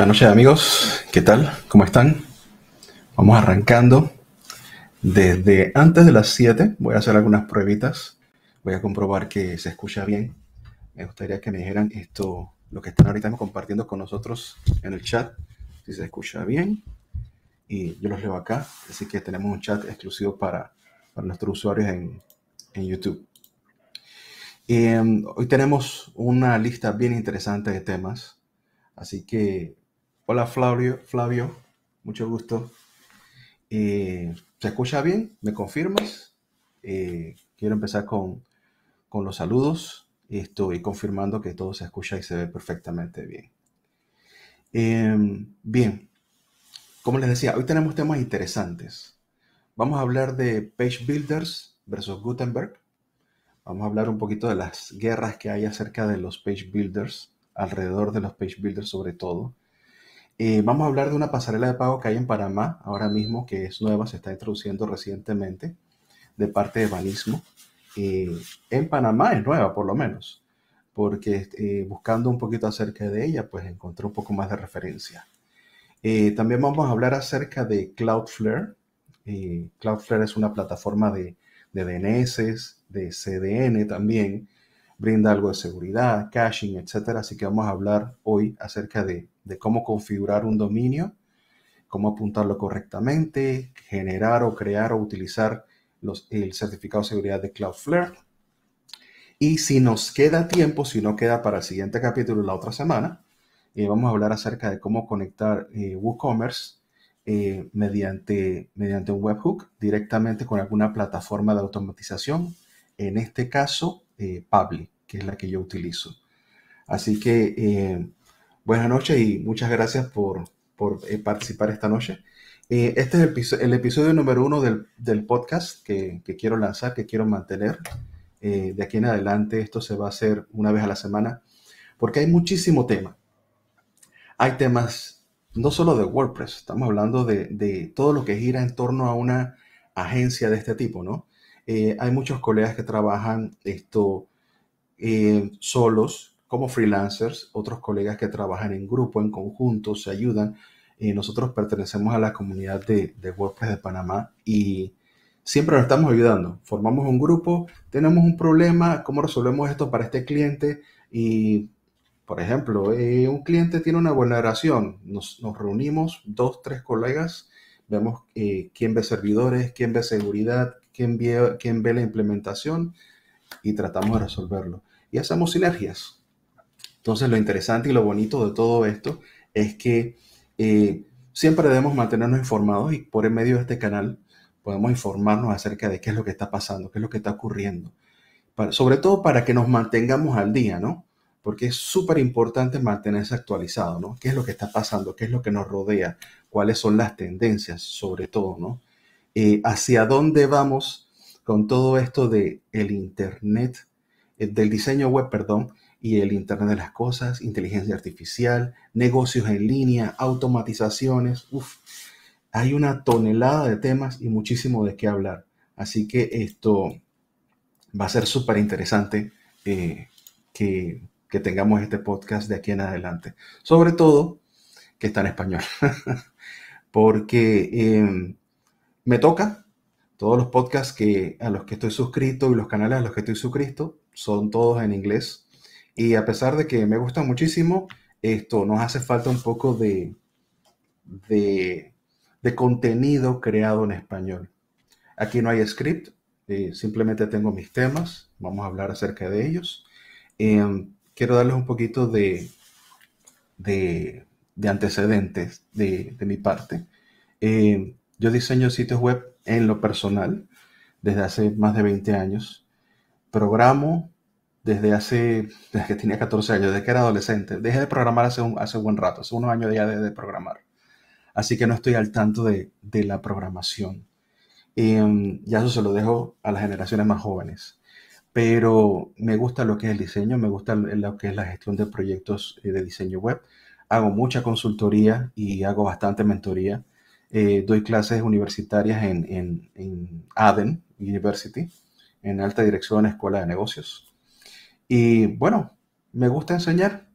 Buenas noches amigos, ¿qué tal? ¿Cómo están? Vamos arrancando. Desde antes de las 7 voy a hacer algunas pruebitas. Voy a comprobar que se escucha bien. Me gustaría que me dijeran esto, lo que están ahorita compartiendo con nosotros en el chat, si se escucha bien. Y yo los leo acá. Así que tenemos un chat exclusivo para, para nuestros usuarios en, en YouTube. y em, hoy tenemos una lista bien interesante de temas, así que Hola Flavio, Flavio, mucho gusto. ¿Se eh, escucha bien? ¿Me confirmas? Eh, quiero empezar con, los saludos. Estoy confirmando que todo se escucha y se ve perfectamente bien. Em, bien, como les decía, hoy tenemos temas interesantes. Vamos a hablar de Page Builders versus Gutenberg. Vamos a hablar un poquito de las guerras que hay acerca de los Page Builders, alrededor de los Page Builders sobre todo. Eh, vamos a hablar de una pasarela de pago que hay en Panamá ahora mismo, que es nueva, se está introduciendo recientemente de parte de Banismo. Eh, en Panamá es nueva, por lo menos, porque eh, buscando un poquito acerca de ella, pues encontré un poco más de referencia. también vamos a hablar acerca de Cloudflare. Cloudflare es una plataforma de, de DNS, de CDN también, brinda algo de seguridad, caching, etcétera. Así que vamos a hablar hoy acerca de, cómo configurar un dominio, cómo apuntarlo correctamente, generar o crear o utilizar el certificado de seguridad de Cloudflare. Y si nos queda tiempo, si no queda para el siguiente capítulo la otra semana, eh, vamos a hablar acerca de cómo conectar eh, WooCommerce eh, mediante, mediante un webhook directamente con alguna plataforma de automatización. En este caso, Pabli, que es la que yo utilizo. Así que eh, buenas noches y muchas gracias por, por eh, participar esta noche. Eh, este es el, episodio número uno del, podcast que, quiero lanzar, que quiero mantener. de aquí en adelante esto se va a hacer una vez a la semana porque hay muchísimo tema. Hay temas no solo de WordPress, estamos hablando de, de, todo lo que gira en torno a una agencia de este tipo, ¿no? Eh, hay muchos colegas que trabajan esto eh, solos como freelancers, otros colegas que trabajan en grupo, en conjunto, se ayudan. Eh, nosotros pertenecemos a la comunidad de, WordPress de Panamá y siempre nos estamos ayudando. Formamos un grupo, tenemos un problema, ¿cómo resolvemos esto para este cliente? Y, por ejemplo, un cliente tiene una vulneración, nos, nos reunimos dos, tres colegas, vemos quién ve servidores, quién ve seguridad, quien ve, la implementación y tratamos de resolverlo. Y hacemos sinergias. Entonces lo interesante y lo bonito de todo esto es que eh, siempre debemos mantenernos informados y por el medio de este canal podemos informarnos acerca de qué es lo que está pasando, qué es lo que está ocurriendo. sobre todo para que nos mantengamos al día, ¿no? Porque es súper importante mantenerse actualizado, ¿no? ¿Qué es lo que está pasando? ¿Qué es lo que nos rodea? ¿Cuáles son las tendencias, sobre todo, ¿no? Eh, hacia dónde vamos con todo esto de el Internet, eh, del diseño web, perdón, y el Internet de las Cosas, inteligencia artificial, negocios en línea, automatizaciones. Uf, hay una tonelada de temas y muchísimo de qué hablar. Así que esto va a ser súper interesante eh, que, tengamos este podcast de aquí en adelante. Sobre todo que está en español. Porque em, me toca. Todos los podcasts que, a los que estoy suscrito y los canales a los que estoy suscrito son todos en inglés. Y a pesar de que me gusta muchísimo, esto nos hace falta un poco de, de, contenido creado en español. Aquí no hay script, eh, simplemente tengo mis temas, vamos a hablar acerca de ellos. Em, quiero darles un poquito de, de, antecedentes de, mi parte. Em, yo diseño sitios web en lo personal desde hace más de 20 años. Programo desde hace, desde que tenía 14 años, desde que era adolescente. Dejé de programar hace un, hace buen rato, hace unos años ya de programar. Así que no estoy al tanto de, la programación. Em, y ya eso se lo dejo a las generaciones más jóvenes. Pero me gusta lo que es el diseño, me gusta lo que es la gestión de proyectos eh, de diseño web. Hago mucha consultoría y hago bastante mentoría eh, doy clases universitarias en, en, Aden University, en alta dirección, escuela de negocios. Y bueno, me gusta enseñar.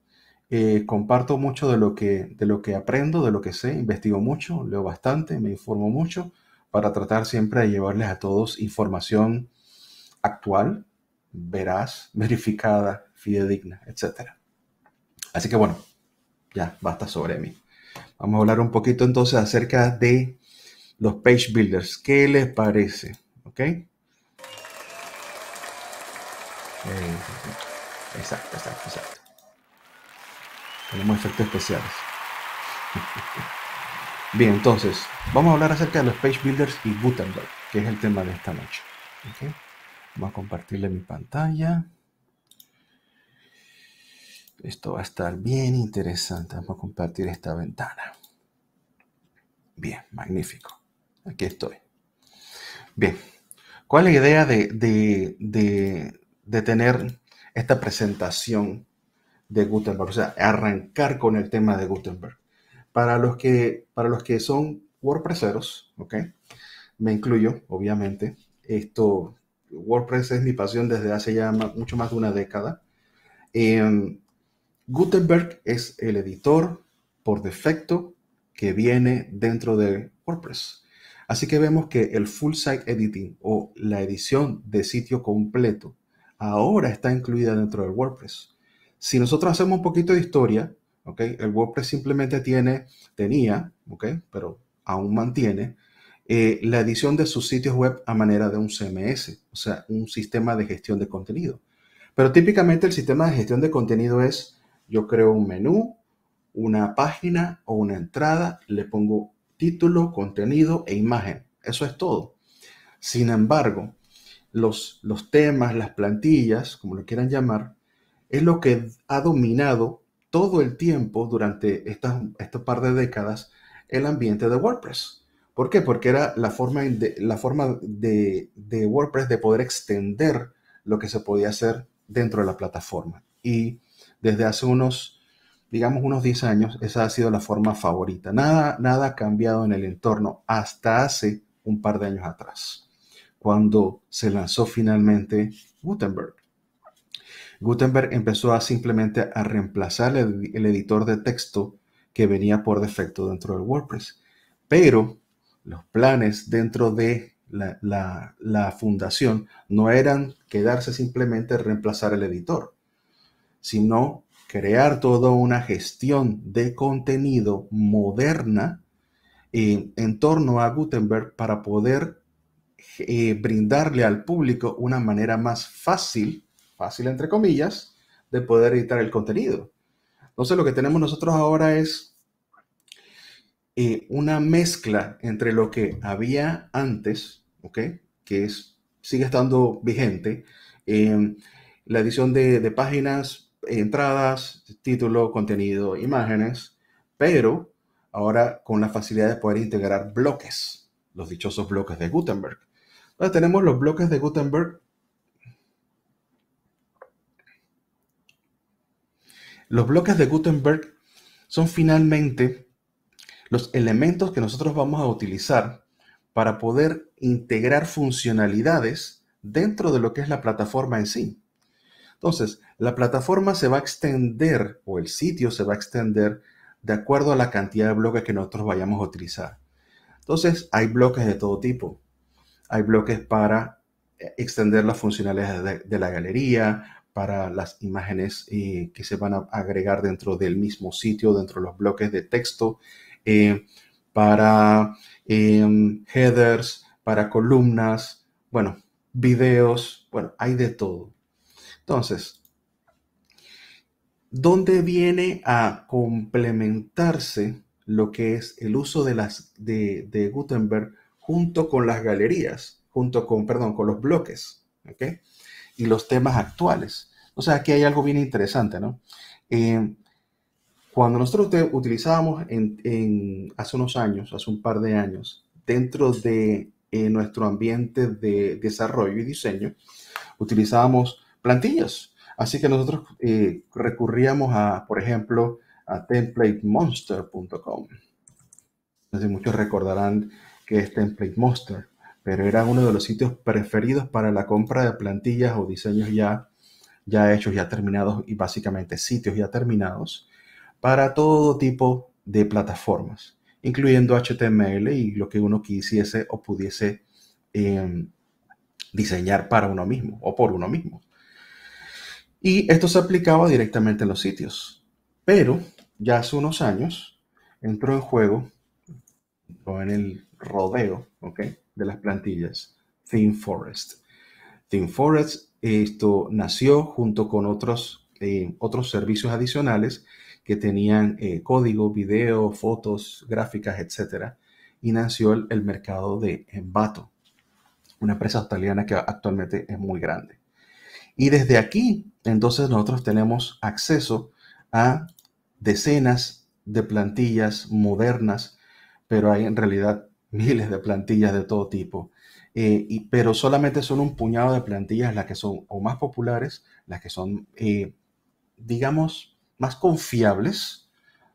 Eh, comparto mucho de lo, que, de lo que aprendo, de lo que sé, investigo mucho, leo bastante, me informo mucho para tratar siempre de llevarles a todos información actual, veraz, verificada, fidedigna, etc. Así que bueno, ya, basta sobre mí. Vamos a hablar un poquito entonces acerca de los page builders. ¿Qué les parece? ¿Ok? Eh, exacto, exacto, exacto. Tenemos efectos especiales. Bien, entonces, vamos a hablar acerca de los page builders y Gutenberg, que es el tema de esta noche. Vamos a compartirle mi pantalla. Esto va a estar bien interesante. Vamos a compartir esta ventana. Bien, magnífico. Aquí estoy. Bien, ¿cuál es la idea de, tener esta presentación de Gutenberg? O sea, arrancar con el tema de Gutenberg. Para los que, para los que son WordPresseros, ¿ok? Me incluyo, obviamente. Esto, WordPress es mi pasión desde hace ya mucho más de una década. Em, Gutenberg es el editor por defecto que viene dentro de WordPress. Así que vemos que el full site editing o la edición de sitio completo ahora está incluida dentro del WordPress. Si nosotros hacemos un poquito de historia, el WordPress simplemente tiene, tenía, pero aún mantiene, eh, la edición de sus sitios web a manera de un CMS, o sea, un sistema de gestión de contenido. Pero típicamente el sistema de gestión de contenido es yo creo un menú, una página o una entrada, le pongo título, contenido e imagen. Eso es todo. Sin embargo, los, los temas, las plantillas, como lo quieran llamar, es lo que ha dominado todo el tiempo durante estas par de décadas el ambiente de WordPress. ¿Por qué? Porque era la forma, de, la forma de WordPress de poder extender lo que se podía hacer dentro de la plataforma. Y desde hace unos, digamos, unos 10 años, esa ha sido la forma favorita. Nada, nada ha cambiado en el entorno hasta hace un par de años atrás, cuando se lanzó finalmente Gutenberg. Gutenberg empezó a simplemente a reemplazar el, editor de texto que venía por defecto dentro del WordPress. Pero los planes dentro de la fundación no eran quedarse simplemente reemplazar el editor sino crear toda una gestión de contenido moderna eh, en torno a Gutenberg para poder eh, brindarle al público una manera más fácil, fácil entre comillas, de poder editar el contenido. Entonces lo que tenemos nosotros ahora es eh, una mezcla entre lo que había antes, Que es, sigue estando vigente, la edición de páginas entradas, título, contenido, imágenes, pero ahora con la facilidad de poder integrar bloques, los dichosos bloques de Gutenberg. Entonces tenemos los bloques de Gutenberg. Los bloques de Gutenberg son finalmente los elementos que nosotros vamos a utilizar para poder integrar funcionalidades dentro de lo que es la plataforma en sí. Entonces, la plataforma se va a extender o el sitio se va a extender de acuerdo a la cantidad de bloques que nosotros vayamos a utilizar. Entonces, hay bloques de todo tipo. Hay bloques para eh, extender las funcionalidades de, la galería, para las imágenes eh, que se van a agregar dentro del mismo sitio, dentro de los bloques de texto, eh, para headers, para columnas, bueno, videos, bueno, hay de todo. Entonces, ¿dónde viene a complementarse lo que es el uso de, las, de, Gutenberg junto con las galerías, junto con, perdón, con los bloques, Y los temas actuales. O sea, aquí hay algo bien interesante, ¿no? Eh, cuando nosotros utilizábamos hace unos años, hace un par de años, dentro de eh, nuestro ambiente de desarrollo y diseño, utilizábamos plantillas. Así que nosotros eh, recurríamos a, por ejemplo, a templatemonster.com. muchos recordarán que es templatemonster, pero era uno de los sitios preferidos para la compra de plantillas o diseños ya, hechos, ya terminados y básicamente sitios ya terminados para todo tipo de plataformas, incluyendo HTML y lo que uno quisiese o pudiese em, diseñar para uno mismo o por uno mismo. Y esto se aplicaba directamente en los sitios. Pero ya hace unos años entró en juego, o en el rodeo de las plantillas, Thin Forest. Thin Forest esto nació junto con otros, eh, otros servicios adicionales que tenían eh, código, video, fotos, gráficas, etc. Y nació el, el mercado de Embato, una empresa australiana que actualmente es muy grande. Y desde aquí, entonces nosotros tenemos acceso a decenas de plantillas modernas, pero hay en realidad miles de plantillas de todo tipo. Eh, y, pero solamente son un puñado de plantillas las que son o más populares, las que son, eh, digamos, más confiables,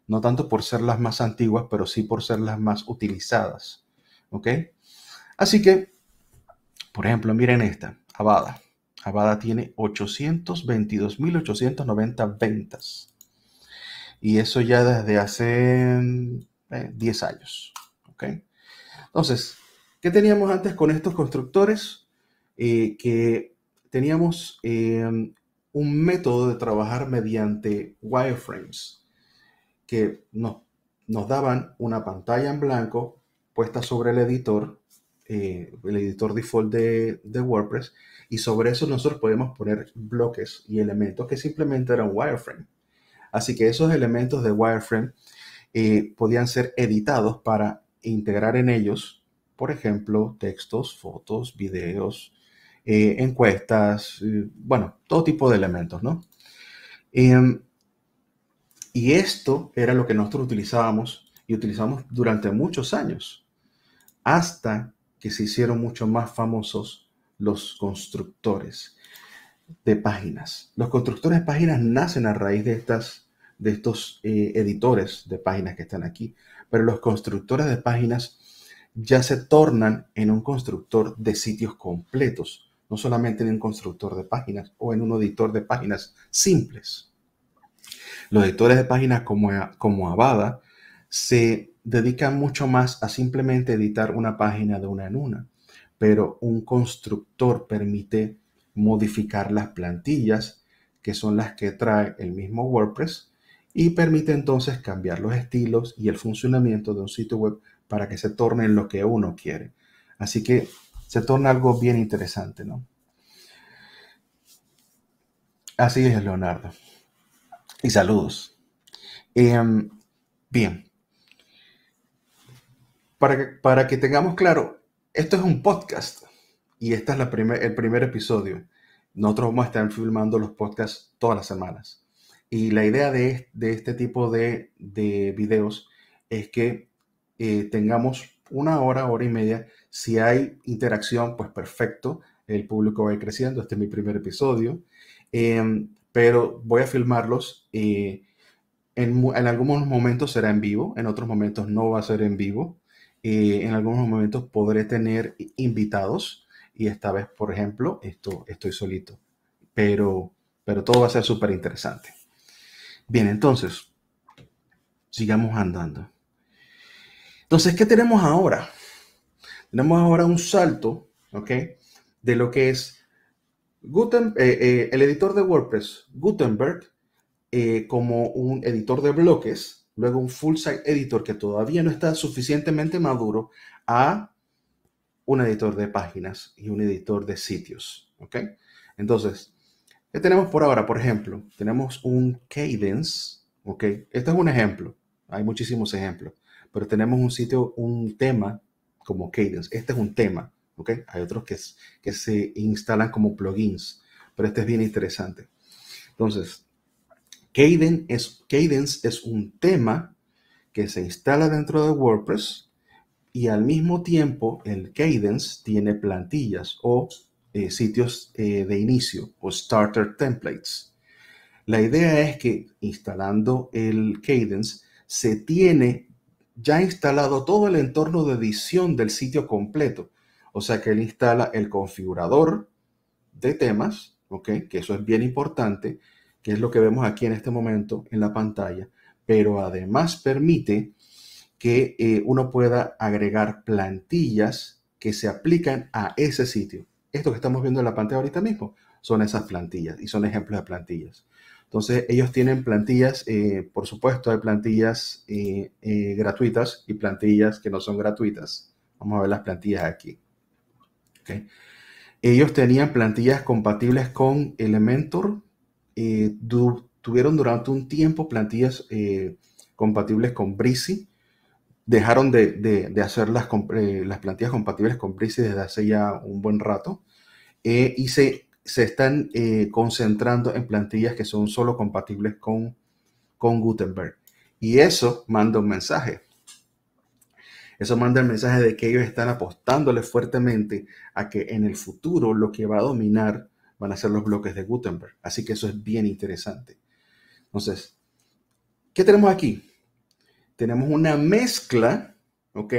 no tanto por ser las más antiguas, pero sí por ser las más utilizadas. ¿Ok? Así que, por ejemplo, miren esta, abada Avada tiene 822.890 ventas. Y eso ya desde hace 10 eh, años. Entonces, ¿qué teníamos antes con estos constructores? Eh, que teníamos em, un método de trabajar mediante wireframes que nos daban una pantalla en blanco puesta sobre el editor eh, el editor default de, WordPress, y sobre eso nosotros podemos poner bloques y elementos que simplemente eran wireframe. Así que esos elementos de wireframe eh, podían ser editados para integrar en ellos, por ejemplo, textos, fotos, videos, eh, encuestas, bueno, todo tipo de elementos, ¿no? Em, y esto era lo que nosotros utilizábamos y utilizamos durante muchos años, hasta que se hicieron mucho más famosos los constructores de páginas. Los constructores de páginas nacen a raíz de, estas, de estos eh, editores de páginas que están aquí, pero los constructores de páginas ya se tornan en un constructor de sitios completos, no solamente en un constructor de páginas o en un editor de páginas simples. Los editores de páginas como, como Avada se dedica mucho más a simplemente editar una página de una en una, pero un constructor permite modificar las plantillas, que son las que trae el mismo WordPress, y permite entonces cambiar los estilos y el funcionamiento de un sitio web para que se torne en lo que uno quiere. Así que se torna algo bien interesante, ¿no? Así es, Leonardo. Y saludos. Em, bien, para que, tengamos claro, esto es un podcast y este es la primer, el primer episodio. Nosotros vamos a estar filmando los podcasts todas las semanas. Y la idea de, este tipo de, videos es que eh, tengamos una hora, hora y media. Si hay interacción, pues perfecto. El público va creciendo. Este es mi primer episodio. Em, pero voy a filmarlos. Eh, en, en, algunos momentos será en vivo, en otros momentos no va a ser en vivo. Eh, en algunos momentos podré tener invitados y esta vez, por ejemplo, esto, estoy solito, pero, pero todo va a ser súper interesante. Bien, entonces, sigamos andando. Entonces, ¿qué tenemos ahora? Tenemos ahora un salto, ¿ok? De lo que es eh, eh, el editor de WordPress, Gutenberg, como un editor de bloques, luego un full site editor que todavía no está suficientemente maduro a un editor de páginas y un editor de sitios. ¿ok? Entonces, ¿qué tenemos por ahora? Por ejemplo, tenemos un cadence. ¿ok? Este es un ejemplo. Hay muchísimos ejemplos. Pero tenemos un sitio, un tema como cadence. Este es un tema. ¿ok? Hay otros que, que se instalan como plugins. Pero este es bien interesante. Entonces, Cadence es, es un tema que se instala dentro de WordPress y al mismo tiempo el Cadence tiene plantillas o eh, sitios eh, de inicio o starter templates. La idea es que instalando el Cadence se tiene ya instalado todo el entorno de edición del sitio completo. O sea que él instala el configurador de temas, ¿ok? Que eso es bien importante que es lo que vemos aquí en este momento en la pantalla, pero además permite que eh, uno pueda agregar plantillas que se aplican a ese sitio. Esto que estamos viendo en la pantalla ahorita mismo son esas plantillas y son ejemplos de plantillas. Entonces, ellos tienen plantillas, eh, por supuesto, hay plantillas eh, gratuitas y plantillas que no son gratuitas. Vamos a ver las plantillas aquí. Ellos tenían plantillas compatibles con Elementor, eh, tuvieron durante un tiempo plantillas eh, compatibles con Brizzy. Dejaron de, hacer eh, las, plantillas compatibles con Brizzy desde hace ya un buen rato y se, se están concentrando en plantillas que son solo compatibles con, con Gutenberg. Y eso manda un mensaje. Eso manda el mensaje de que ellos están apostándole fuertemente a que en el futuro lo que va a dominar van a ser los bloques de Gutenberg. Así que eso es bien interesante. Entonces, ¿qué tenemos aquí? Tenemos una mezcla, ¿ok?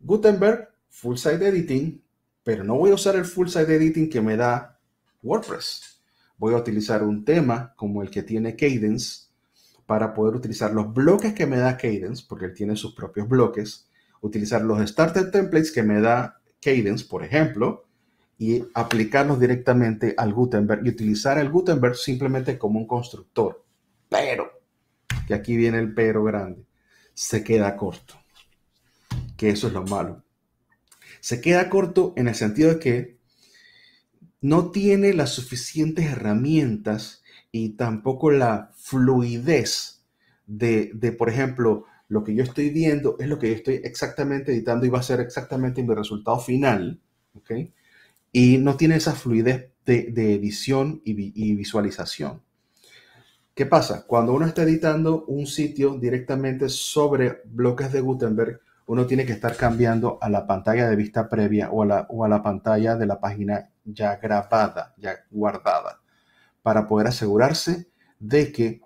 Gutenberg, full site editing, pero no voy a usar el full site editing que me da WordPress. Voy a utilizar un tema como el que tiene Cadence para poder utilizar los bloques que me da Cadence, porque él tiene sus propios bloques, utilizar los starter templates que me da Cadence, por ejemplo, y aplicarlos directamente al Gutenberg y utilizar el Gutenberg simplemente como un constructor. Pero, que aquí viene el pero grande, se queda corto. Que eso es lo malo. Se queda corto en el sentido de que no tiene las suficientes herramientas y tampoco la fluidez de, por ejemplo, lo que yo estoy viendo es lo que yo estoy exactamente editando y va a ser exactamente mi resultado final. ¿okay? y no tiene esa fluidez de, edición y, visualización. ¿Qué pasa? Cuando uno está editando un sitio directamente sobre bloques de Gutenberg, uno tiene que estar cambiando a la pantalla de vista previa o la, o a la pantalla de la página ya grabada, ya guardada, para poder asegurarse de que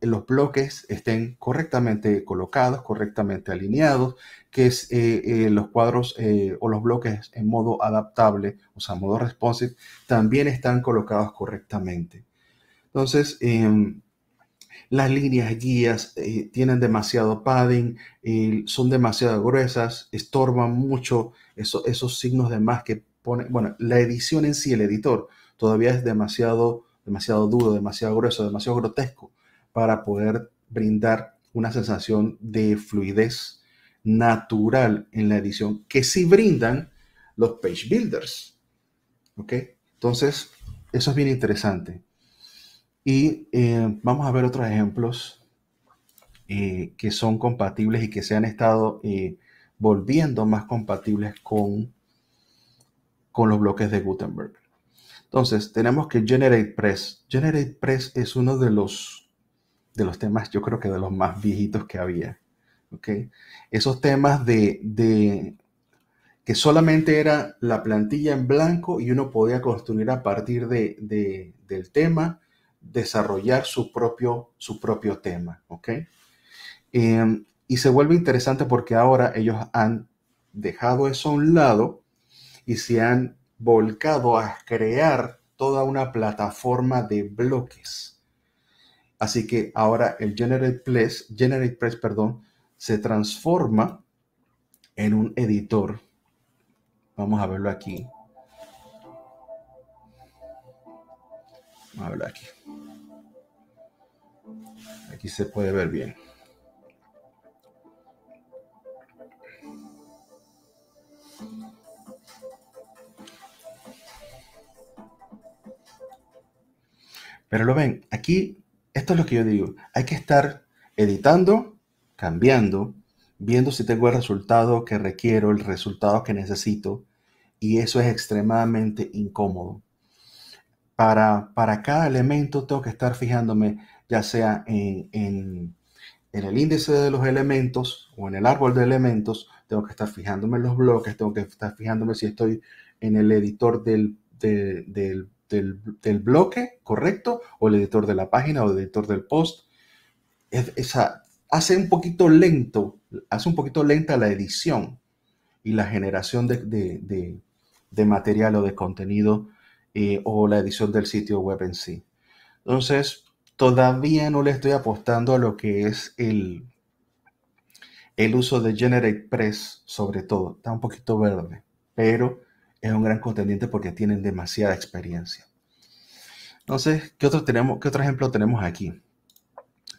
los bloques estén correctamente colocados, correctamente alineados, que es, eh, eh, los cuadros eh, o los bloques en modo adaptable, o sea, modo responsive, también están colocados correctamente. Entonces, em, las líneas guías tienen demasiado padding, son demasiado gruesas, estorban mucho esos signos de más que pone, bueno, la edición en sí, el editor, todavía es demasiado demasiado duro, demasiado grueso, demasiado grotesco para poder brindar una sensación de fluidez natural en la edición que sí brindan los page builders. ¿Ok? Entonces, eso es bien interesante. Y eh, vamos a ver otros ejemplos eh, que son compatibles y que se han estado eh, volviendo más compatibles con, con los bloques de Gutenberg. Entonces, tenemos que Generate Press. Generate Press es uno de los de los temas, yo creo que de los más viejitos que había. ¿okay? Esos temas de, que solamente era la plantilla en blanco y uno podía construir a partir de, del tema, desarrollar su propio, su propio tema. ¿okay? Em, y se vuelve interesante porque ahora ellos han dejado eso a un lado y se han volcado a crear toda una plataforma de bloques. Así que ahora el Generate Press, Generate Press perdón, se transforma en un editor. Vamos a verlo aquí. Vamos a verlo aquí. Aquí se puede ver bien. Pero lo ven, aquí esto es lo que yo digo. Hay que estar editando, cambiando, viendo si tengo el resultado que requiero, el resultado que necesito. Y eso es extremadamente incómodo. Para, para cada elemento tengo que estar fijándome, ya sea en, en, el índice de los elementos o en el árbol de elementos, tengo que estar fijándome en los bloques, tengo que estar fijándome si estoy en el editor del, del del, bloque correcto o el editor de la página o el editor del post. hace un poquito lento, hace un poquito lenta la edición y la generación de, material o de contenido eh, o la edición del sitio web en sí. Entonces, todavía no le estoy apostando a lo que es el, el uso de GeneratePress, sobre todo. Está un poquito verde, pero es un gran contendiente porque tienen demasiada experiencia. Entonces, ¿qué otro, tenemos, qué otro ejemplo tenemos aquí?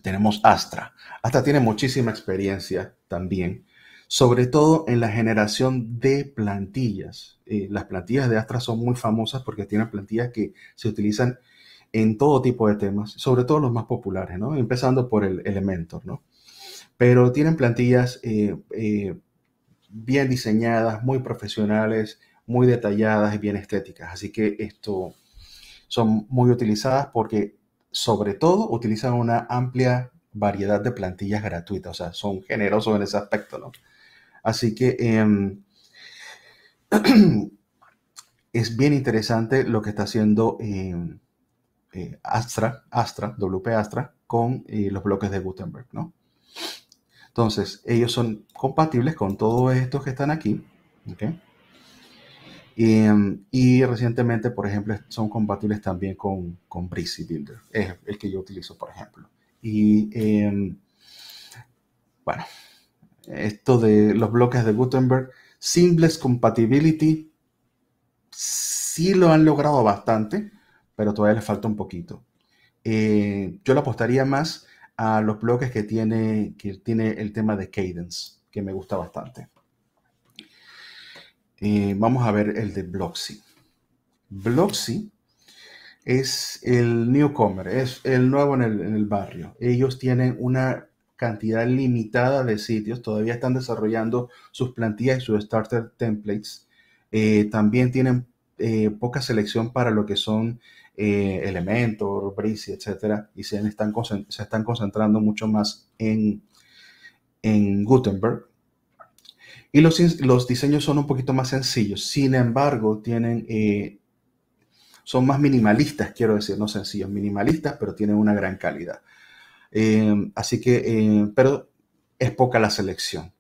Tenemos Astra. Astra tiene muchísima experiencia también, sobre todo en la generación de plantillas. Eh, las plantillas de Astra son muy famosas porque tienen plantillas que se utilizan en todo tipo de temas, sobre todo los más populares, ¿no? Empezando por el Elementor, ¿no? Pero tienen plantillas eh, eh, bien diseñadas, muy profesionales, muy detalladas y bien estéticas. Así que esto son muy utilizadas porque sobre todo utilizan una amplia variedad de plantillas gratuitas, o sea, son generosos en ese aspecto, ¿no? Así que em, es bien interesante lo que está haciendo em, eh, Astra, Astra, WP Astra, con eh, los bloques de Gutenberg, ¿no? Entonces, ellos son compatibles con todos estos que están aquí, Em, y, recientemente, por ejemplo, son compatibles también con, con Breezy Builder, es el que yo utilizo, por ejemplo. Y em, bueno, esto de los bloques de Gutenberg, Simples Compatibility, sí lo han logrado bastante, pero todavía les falta un poquito. Eh, yo le apostaría más a los bloques que tiene, que tiene el tema de Cadence, que me gusta bastante. Eh, vamos a ver el de Bloxy. Bloxy es el newcomer, es el nuevo en el, barrio. Ellos tienen una cantidad limitada de sitios, todavía están desarrollando sus plantillas y sus starter templates. Eh, también tienen eh, poca selección para lo que son eh, Elementor, Breezy, etcétera, y se están, se están concentrando mucho más en, en Gutenberg. Y los, diseños son un poquito más sencillos, sin embargo, tienen, eh, son más minimalistas, quiero decir, no sencillos, minimalistas, pero tienen una gran calidad. Em, así que, eh, pero es poca la selección.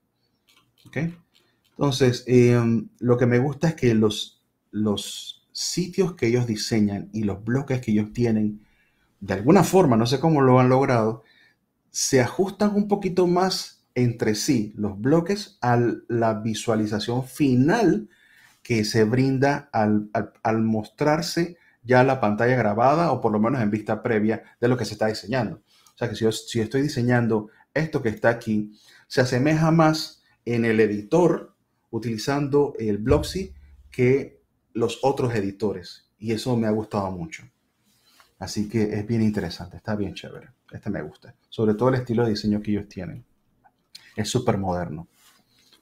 Entonces, em, lo que me gusta es que los, los sitios que ellos diseñan y los bloques que ellos tienen, de alguna forma, no sé cómo lo han logrado, se ajustan un poquito más entre sí los bloques a la visualización final que se brinda al, mostrarse ya la pantalla grabada o por lo menos en vista previa de lo que se está diseñando. O sea que si yo, si estoy diseñando esto que está aquí, se asemeja más en el editor utilizando el Bloxy que los otros editores. Y eso me ha gustado mucho. Así que es bien interesante, está bien chévere. Este me gusta. Sobre todo el estilo de diseño que ellos tienen. Es súper moderno.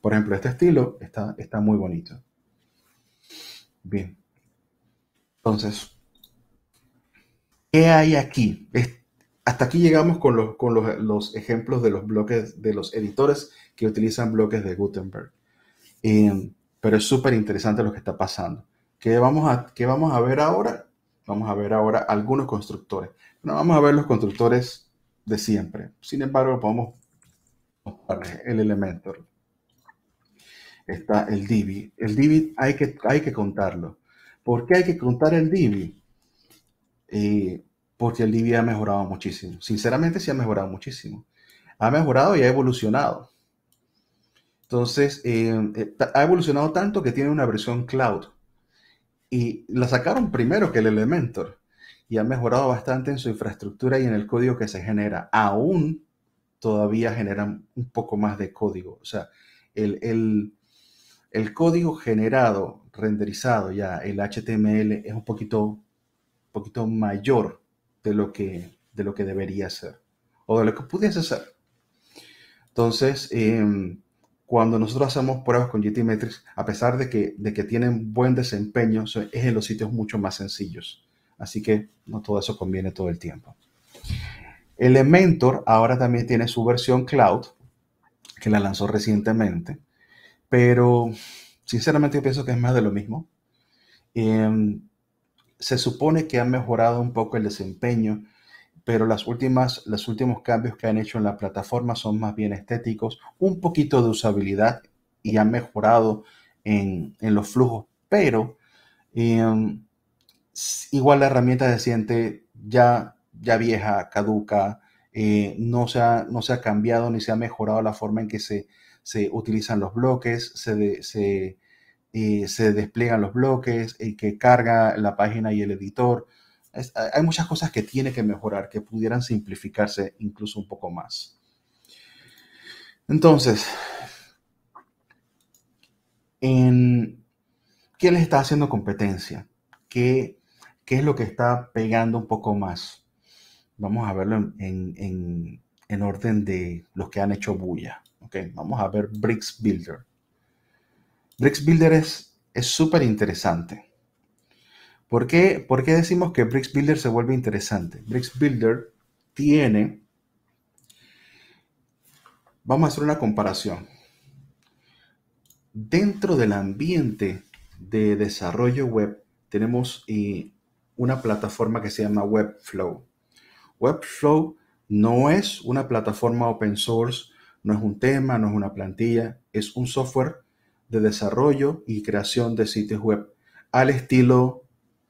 Por ejemplo, este estilo está, está muy bonito. Bien. Entonces, ¿qué hay aquí? hasta aquí llegamos con, los, ejemplos de los bloques, de los editores que utilizan bloques de Gutenberg. Em, pero es súper interesante lo que está pasando. ¿Qué vamos, a, ¿Qué vamos a ver ahora? Vamos a ver ahora algunos constructores. No vamos a ver los constructores de siempre. Sin embargo, podemos el Elementor. Está el Divi. El Divi hay que, hay que contarlo. ¿Por qué hay que contar el Divi? Eh, porque el Divi ha mejorado muchísimo. Sinceramente, se ha mejorado muchísimo. Ha mejorado y ha evolucionado. Entonces, eh, eh, ha evolucionado tanto que tiene una versión cloud. Y la sacaron primero que el Elementor. Y ha mejorado bastante en su infraestructura y en el código que se genera. Aún todavía generan un poco más de código. O sea, el, código generado, renderizado ya, el HTML es un poquito, poquito mayor de lo, que, de lo que debería ser o de lo que pudiese ser. Entonces, em, cuando nosotros hacemos pruebas con Metrics, a pesar de que, de que tienen buen desempeño, es en los sitios mucho más sencillos. Así que no todo eso conviene todo el tiempo. Elementor ahora también tiene su versión cloud, que la lanzó recientemente, pero sinceramente yo pienso que es más de lo mismo. Em, se supone que han mejorado un poco el desempeño, pero las últimas, los últimos cambios que han hecho en la plataforma son más bien estéticos, un poquito de usabilidad y han mejorado en, en los flujos, pero em, igual la herramienta se siente ya ya vieja, caduca, eh, no, se ha, no se ha cambiado ni se ha mejorado la forma en que se, utilizan los bloques, se, eh, se, despliegan los bloques, el que carga la página y el editor. hay muchas cosas que tiene que mejorar, que pudieran simplificarse incluso un poco más. Entonces, en, ¿qué les está haciendo competencia? ¿Qué es lo que está pegando un poco más? vamos a verlo en, orden de los que han hecho bulla. Okay, vamos a ver Bricks Builder. Bricks Builder es súper interesante. ¿Por qué, decimos que Bricks Builder se vuelve interesante? Bricks Builder tiene... Vamos a hacer una comparación. Dentro del ambiente de desarrollo web tenemos eh, una plataforma que se llama Webflow. Webflow no es una plataforma open source, no es un tema, no es una plantilla, es un software de desarrollo y creación de sitios web al estilo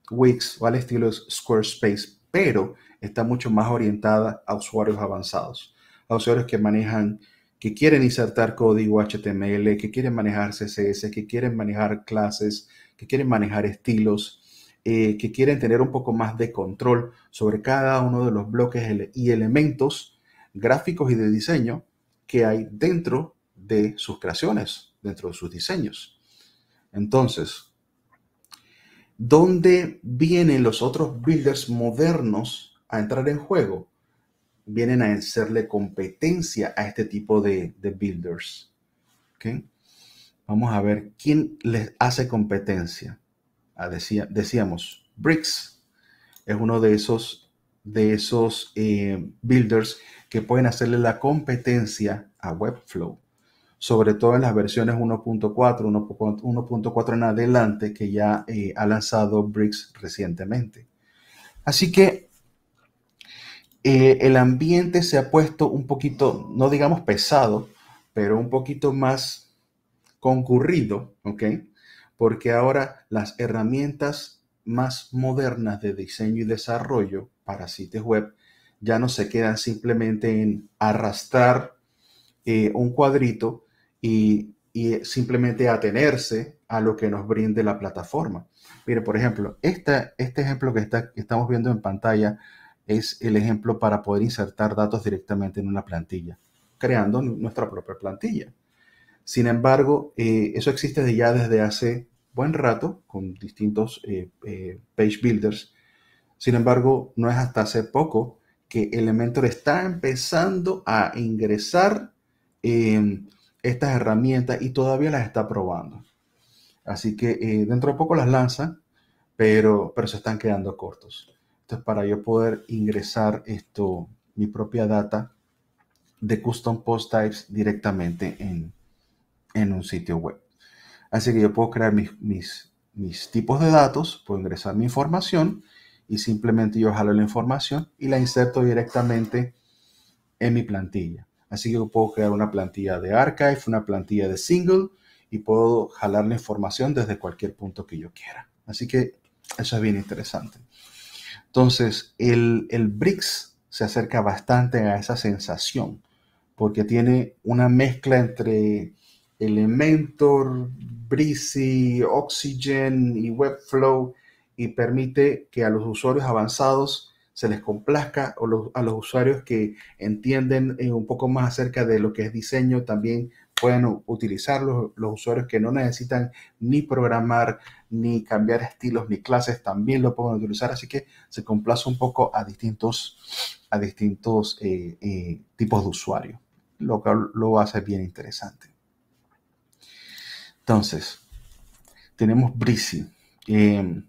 Wix o al estilo Squarespace, pero está mucho más orientada a usuarios avanzados, a usuarios que manejan, que quieren insertar código HTML, que quieren manejar CSS, que quieren manejar clases, que quieren manejar estilos, eh, que quieren tener un poco más de control sobre cada uno de los bloques y elementos gráficos y de diseño que hay dentro de sus creaciones, dentro de sus diseños. Entonces, ¿dónde vienen los otros builders modernos a entrar en juego? Vienen a hacerle competencia a este tipo de, builders. Vamos a ver quién les hace competencia. Ah, decía, decíamos, Bricks es uno de esos, de esos eh, builders que pueden hacerle la competencia a Webflow, sobre todo en las versiones 1.4, 1.4 en adelante que ya eh, ha lanzado Bricks recientemente. Así que eh, el ambiente se ha puesto un poquito, no digamos pesado, pero un poquito más concurrido, ¿ok? porque ahora las herramientas más modernas de diseño y desarrollo para sitios web ya no se quedan simplemente en arrastrar eh, un cuadrito y, simplemente atenerse a lo que nos brinde la plataforma. Mire, por ejemplo, este ejemplo que, está, estamos viendo en pantalla es el ejemplo para poder insertar datos directamente en una plantilla, creando nuestra propia plantilla. Sin embargo, eh, eso existe ya desde hace buen rato con distintos eh, eh, page builders. Sin embargo, no es hasta hace poco que Elementor está empezando a ingresar em, estas herramientas y todavía las está probando. Así que eh, dentro de poco las lanza, pero, pero se están quedando cortos. Entonces, para yo poder ingresar esto, mi propia data de custom post types directamente en un sitio web. Así que yo puedo crear mis, mis, mis tipos de datos, puedo ingresar mi información y simplemente yo jalo la información y la inserto directamente en mi plantilla. Así que yo puedo crear una plantilla de archive, una plantilla de single y puedo jalar la información desde cualquier punto que yo quiera. Así que eso es bien interesante. Entonces, el, el BRICS se acerca bastante a esa sensación porque tiene una mezcla entre Elementor, Breezy, Oxygen y Webflow y permite que a los usuarios avanzados se les complazca o a los usuarios que entienden eh, un poco más acerca de lo que es diseño también pueden utilizarlos. Los usuarios que no necesitan ni programar, ni cambiar estilos, ni clases, también lo pueden utilizar. Así que se complace un poco a distintos, a distintos eh, eh, tipos de usuarios, lo que lo hace bien interesante. Entonces, tenemos Brice. Eh, em,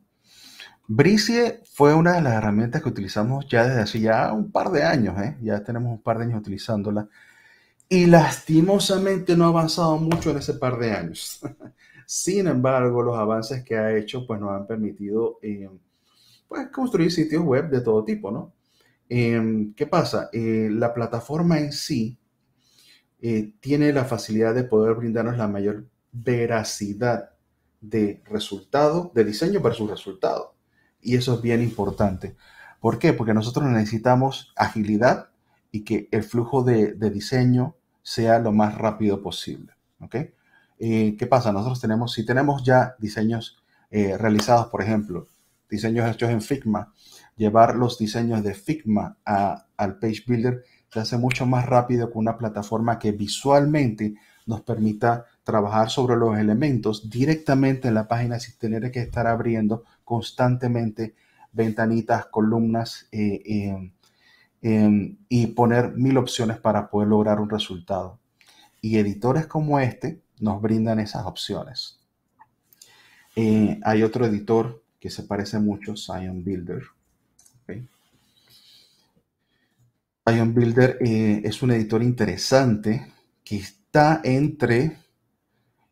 fue una de las herramientas que utilizamos ya desde hace ya un par de años, ¿eh? ya tenemos un par de años utilizándola y lastimosamente no ha avanzado mucho en ese par de años. Sin embargo, los avances que ha hecho pues nos han permitido em, pues, construir sitios web de todo tipo, ¿no? Em, ¿Qué pasa? Eh, la plataforma en sí eh, tiene la facilidad de poder brindarnos la mayor veracidad de resultado, de diseño versus resultado. Y eso es bien importante. ¿Por qué? Porque nosotros necesitamos agilidad y que el flujo de, diseño sea lo más rápido posible. ¿ok? Eh, ¿Qué pasa? Nosotros tenemos, si tenemos ya diseños eh, realizados, por ejemplo, diseños hechos en Figma, llevar los diseños de Figma a, al Page Builder se hace mucho más rápido que una plataforma que visualmente nos permita trabajar sobre los elementos directamente en la página sin tener que estar abriendo constantemente ventanitas, columnas eh, em, em, y poner mil opciones para poder lograr un resultado. Y editores como este nos brindan esas opciones. Eh, hay otro editor que se parece mucho, Scion Builder. Okay. Builder eh, es un editor interesante que está entre,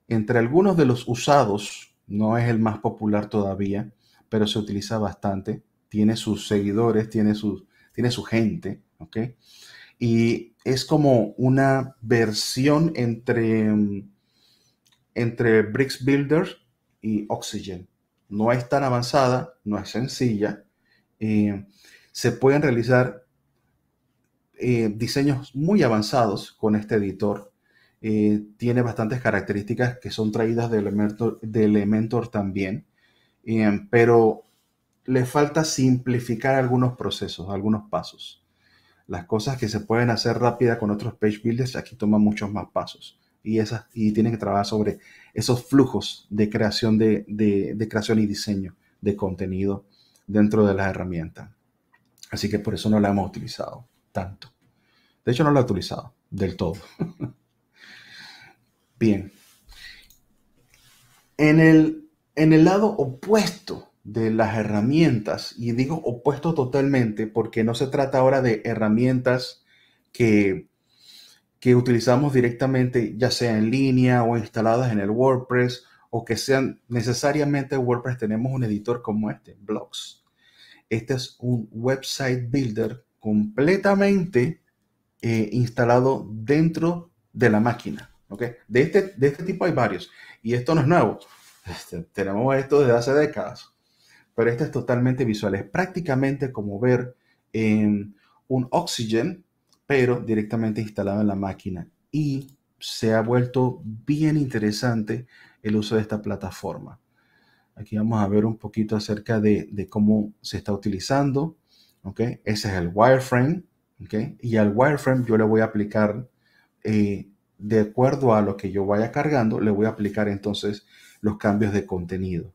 entre algunos de los usados, no es el más popular todavía, pero se utiliza bastante, tiene sus seguidores, tiene su, tiene su gente, ¿ok? Y es como una versión entre, entre Bricks Builder y Oxygen. No es tan avanzada, no es sencilla. Eh, se pueden realizar eh, diseños muy avanzados con este editor eh, tiene bastantes características que son traídas de Elementor, también, eh, pero le falta simplificar algunos procesos, algunos pasos. Las cosas que se pueden hacer rápida con otros page builders, aquí toman muchos más pasos. Y, esas, y tienen que trabajar sobre esos flujos de creación, de, creación y diseño de contenido dentro de las herramientas. Así que por eso no la hemos utilizado tanto. De hecho, no la he utilizado del todo. Bien. En el, en el lado opuesto de las herramientas, y digo opuesto totalmente porque no se trata ahora de herramientas que, que utilizamos directamente, ya sea en línea o instaladas en el WordPress, o que sean necesariamente WordPress, tenemos un editor como este, Blogs. Este es un website builder completamente eh, instalado dentro de la máquina. ¿okay? De, este, de este tipo hay varios. Y esto no es nuevo. Este, tenemos esto desde hace décadas. Pero este es totalmente visual. Es prácticamente como ver en un Oxygen, pero directamente instalado en la máquina. Y se ha vuelto bien interesante el uso de esta plataforma. Aquí vamos a ver un poquito acerca de, cómo se está utilizando. ¿okay? Ese es el wireframe. ¿okay? Y al wireframe yo le voy a aplicar eh, de acuerdo a lo que yo vaya cargando, le voy a aplicar entonces los cambios de contenido.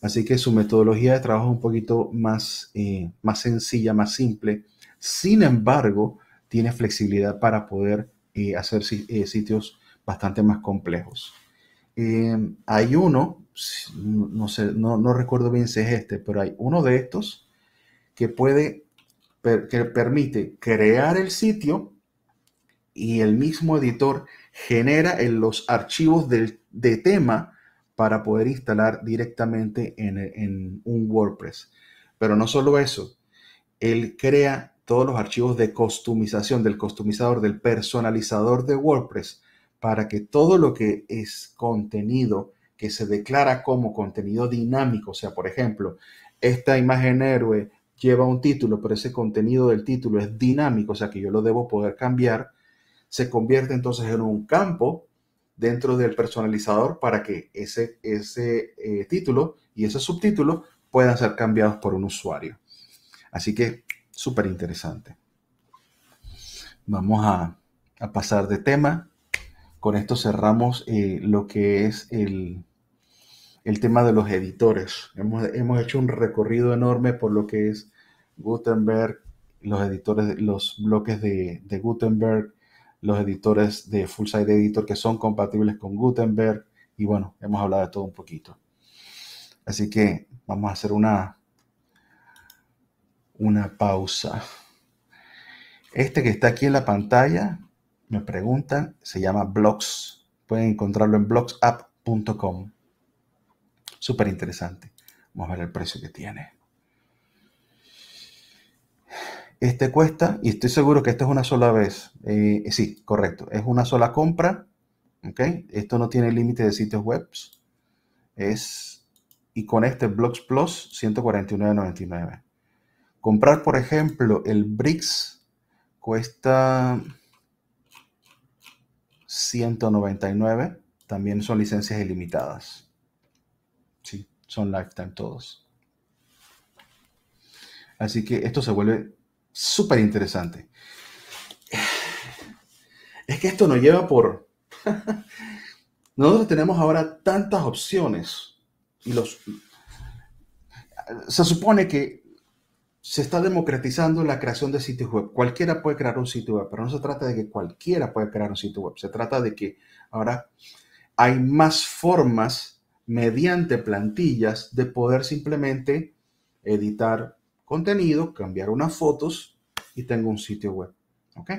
Así que su metodología de trabajo es un poquito más, eh, más sencilla, más simple. Sin embargo, tiene flexibilidad para poder eh, hacer eh, sitios bastante más complejos. Em, hay uno, no, sé, no, no, recuerdo bien si es este, pero hay uno de estos que puede, que permite crear el sitio y el mismo editor genera en los archivos del, de tema para poder instalar directamente en, en un WordPress. Pero no solo eso, él crea todos los archivos de customización del customizador, del personalizador de WordPress, para que todo lo que es contenido que se declara como contenido dinámico, o sea, por ejemplo, esta imagen héroe lleva un título, pero ese contenido del título es dinámico, o sea, que yo lo debo poder cambiar se convierte entonces en un campo dentro del personalizador para que ese, ese eh, título y ese subtítulo puedan ser cambiados por un usuario. Así que súper interesante. Vamos a, pasar de tema. Con esto cerramos eh, lo que es el, tema de los editores. Hemos, hecho un recorrido enorme por lo que es Gutenberg, los editores, los bloques de, de Gutenberg, los editores de Full Site Editor que son compatibles con Gutenberg. Y bueno, hemos hablado de todo un poquito. Así que vamos a hacer una, una pausa. Este que está aquí en la pantalla, me preguntan, se llama Blogs. Pueden encontrarlo en blogsapp.com. Súper interesante. Vamos a ver el precio que tiene. Este cuesta, y estoy seguro que esta es una sola vez. Eh, sí, correcto. Es una sola compra. Okay. Esto no tiene límite de sitios web. Es, y con este Blocks Plus, 149.99. Comprar, por ejemplo, el Brix cuesta 199. También son licencias ilimitadas. Sí, son lifetime todos. Así que esto se vuelve súper interesante. Es que esto nos lleva por... Nosotros tenemos ahora tantas opciones y los... Se supone que se está democratizando la creación de sitios web. Cualquiera puede crear un sitio web, pero no se trata de que cualquiera puede crear un sitio web. Se trata de que ahora hay más formas mediante plantillas de poder simplemente editar contenido, cambiar unas fotos y tengo un sitio web. ¿Ok?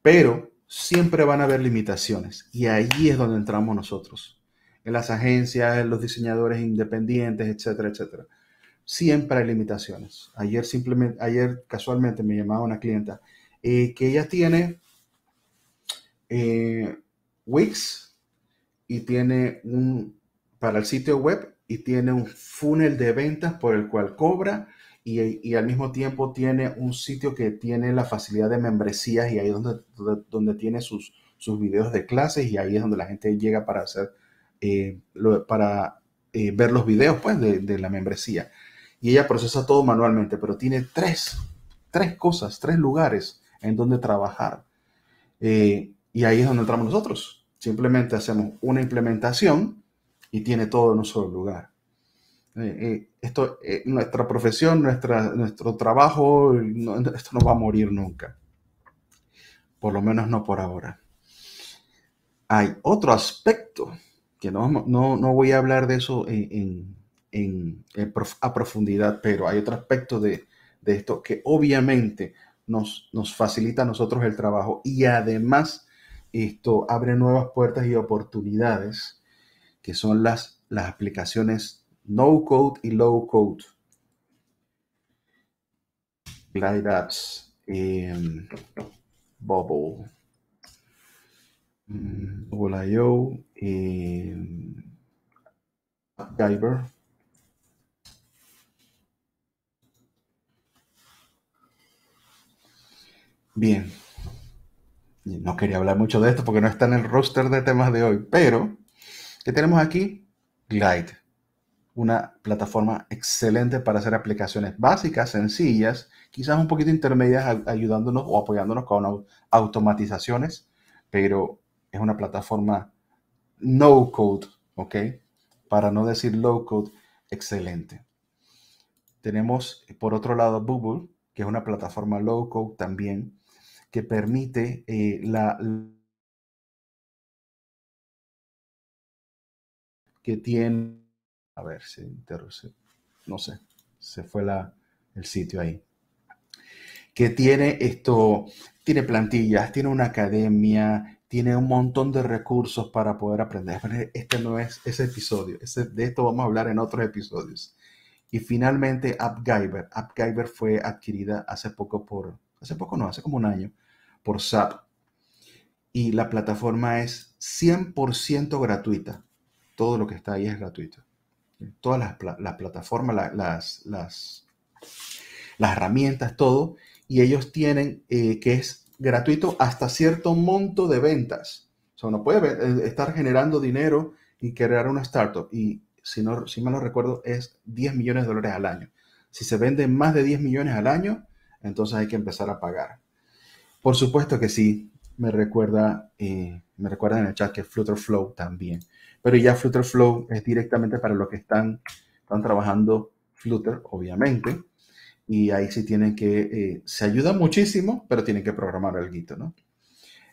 Pero siempre van a haber limitaciones y ahí es donde entramos nosotros. En las agencias, en los diseñadores independientes, etcétera, etcétera. Siempre hay limitaciones. Ayer simplemente, ayer casualmente me llamaba una clienta eh, que ella tiene eh, Wix y tiene un para el sitio web y tiene un funnel de ventas por el cual cobra y, al mismo tiempo tiene un sitio que tiene la facilidad de membresías y ahí es donde, donde, tiene sus, sus videos de clases y ahí es donde la gente llega para hacer, eh, para eh, ver los videos pues de, la membresía. Y ella procesa todo manualmente, pero tiene tres, tres cosas, tres lugares en donde trabajar. Eh, y ahí es donde entramos nosotros. Simplemente hacemos una implementación y tiene todo en un solo lugar. Eh, eh, esto, eh, nuestra profesión, nuestra, nuestro trabajo, esto no va a morir nunca. Por lo menos no por ahora. Hay otro aspecto que no, no, voy a hablar de eso en, a profundidad, pero hay otro aspecto de, esto que obviamente nos, nos, facilita a nosotros el trabajo y además esto abre nuevas puertas y oportunidades que son las, las aplicaciones no code y low code. Glide Apps, Bubble, mm, IO Diver. Bien, no quería hablar mucho de esto porque no está en el roster de temas de hoy, pero ¿qué tenemos aquí? Glide una plataforma excelente para hacer aplicaciones básicas, sencillas, quizás un poquito intermedias, ayudándonos o apoyándonos con automatizaciones, pero es una plataforma no code, ¿ok? Para no decir low code, excelente. Tenemos por otro lado Bubble, que es una plataforma low code también, que permite eh, la que tiene a ver, si, interrumpe. no sé, se fue la, el sitio ahí. Que tiene esto, tiene plantillas, tiene una academia, tiene un montón de recursos para poder aprender. Este no es ese episodio, ese, de esto vamos a hablar en otros episodios. Y finalmente AppGyver. AppGyver fue adquirida hace poco por, hace poco no, hace como un año, por SAP. Y la plataforma es 100% gratuita. Todo lo que está ahí es gratuito todas las, plataformas, las, herramientas, todo, y ellos tienen eh, que es gratuito hasta cierto monto de ventas. O sea, uno puede eh, estar generando dinero y crear una startup, y si, no, si mal no recuerdo, es 10 millones de dólares al año. Si se venden más de 10 millones al año, entonces hay que empezar a pagar. Por supuesto que sí, me recuerda, eh, me recuerda en el chat que Flutter Flow también pero ya Flutter Flow es directamente para los que están, están trabajando Flutter, obviamente, y ahí sí tienen que, eh, se ayuda muchísimo, pero tienen que programar algo, ¿no?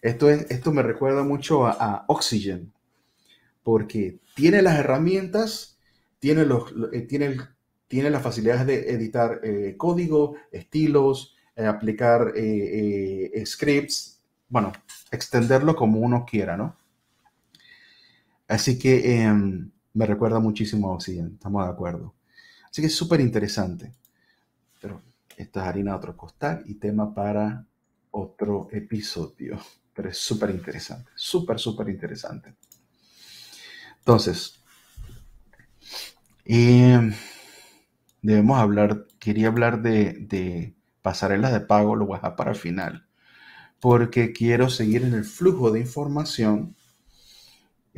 Esto, es, esto me recuerda mucho a, Oxygen, porque tiene las herramientas, tiene, los, eh, tiene, las facilidades de editar eh, código, estilos, aplicar scripts, bueno, extenderlo como uno quiera, ¿no? Así que em, me recuerda muchísimo a Occidente, estamos de acuerdo. Así que es súper interesante. Pero esta es harina de otro costal y tema para otro episodio. Pero es súper interesante, súper, súper interesante. Entonces, em, debemos hablar, quería hablar de, de pasarelas de pago, lo voy a dejar para el final, porque quiero seguir en el flujo de información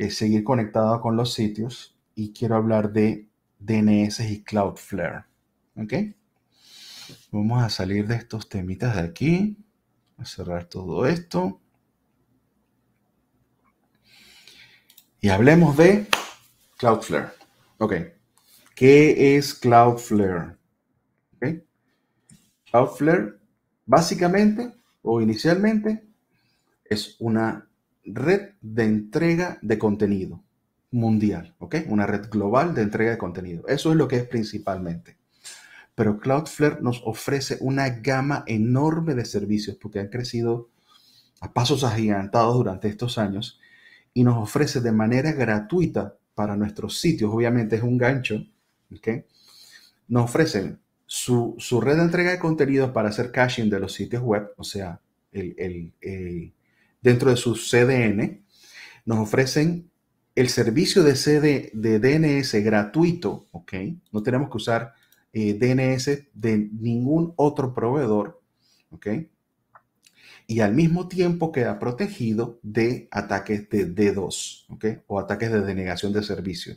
es eh, seguir conectado con los sitios y quiero hablar de DNS y Cloudflare. ¿Ok? Vamos a salir de estos temitas de aquí. A cerrar todo esto. Y hablemos de Cloudflare. Ok. ¿Qué es Cloudflare? Cloudflare, básicamente o inicialmente, es una red de entrega de contenido mundial, ¿ok? Una red global de entrega de contenido. Eso es lo que es principalmente. Pero Cloudflare nos ofrece una gama enorme de servicios porque han crecido a pasos agigantados durante estos años y nos ofrece de manera gratuita para nuestros sitios, obviamente es un gancho, ¿ok? Nos ofrecen su, red de entrega de contenidos para hacer caching de los sitios web, o sea, el, el dentro de su CDN, nos ofrecen el servicio de, CD, de DNS gratuito, ¿ok? No tenemos que usar eh, DNS de ningún otro proveedor, ¿ok? Y al mismo tiempo queda protegido de ataques de D2, ¿ok? O ataques de denegación de servicio.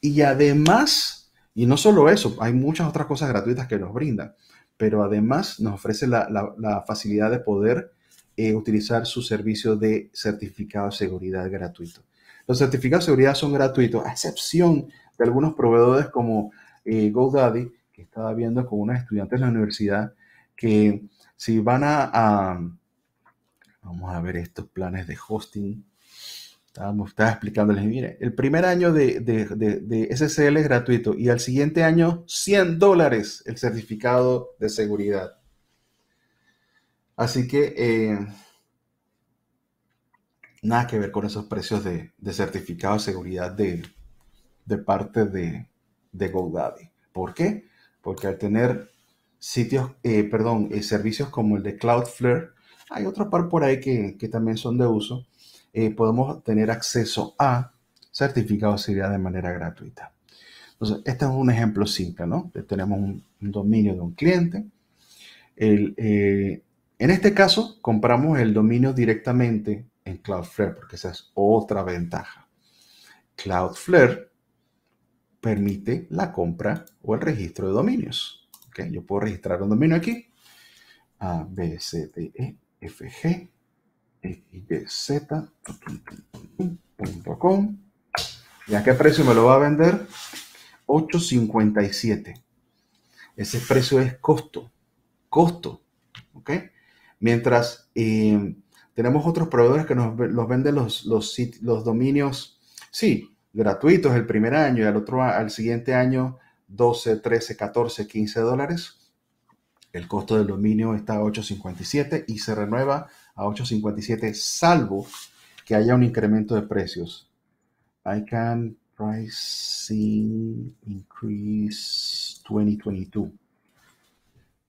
Y además, y no solo eso, hay muchas otras cosas gratuitas que nos brindan, pero además nos ofrece la facilidad de poder eh, utilizar su servicio de certificado de seguridad gratuito. Los certificados de seguridad son gratuitos, a excepción de algunos proveedores como eh, GoDaddy, que estaba viendo con una estudiantes en la universidad, que si van a, vamos a ver estos planes de hosting, Estábamos, estaba explicándoles, mire, el primer año de, de, de, SSL es gratuito y al siguiente año 100 dólares el certificado de seguridad. Así que eh, nada que ver con esos precios de, certificado de seguridad de, parte de, de, GoDaddy. ¿Por qué? Porque al tener sitios, eh, perdón, eh, servicios como el de Cloudflare, hay otro par por ahí que, también son de uso, podemos tener acceso a certificados de seguridad de manera gratuita. Entonces, este es un ejemplo simple, ¿no? Tenemos un, un dominio de un cliente, el, en este caso, compramos el dominio directamente en Cloudflare, porque esa es otra ventaja. Cloudflare permite la compra o el registro de dominios. Yo puedo registrar un dominio aquí. A, B, C, D, E, F, G, X, Y, Z, com. ¿Y a qué precio me lo va a vender? 8.57. Ese precio es costo. Costo. ¿Ok? Mientras em, tenemos otros proveedores que nos los venden los, los, los, dominios, sí, gratuitos el primer año y al, otro, al siguiente año 12, 13, 14, 15 dólares. El costo del dominio está a 8.57 y se renueva a 8.57 salvo que haya un incremento de precios. I can pricing increase 2022.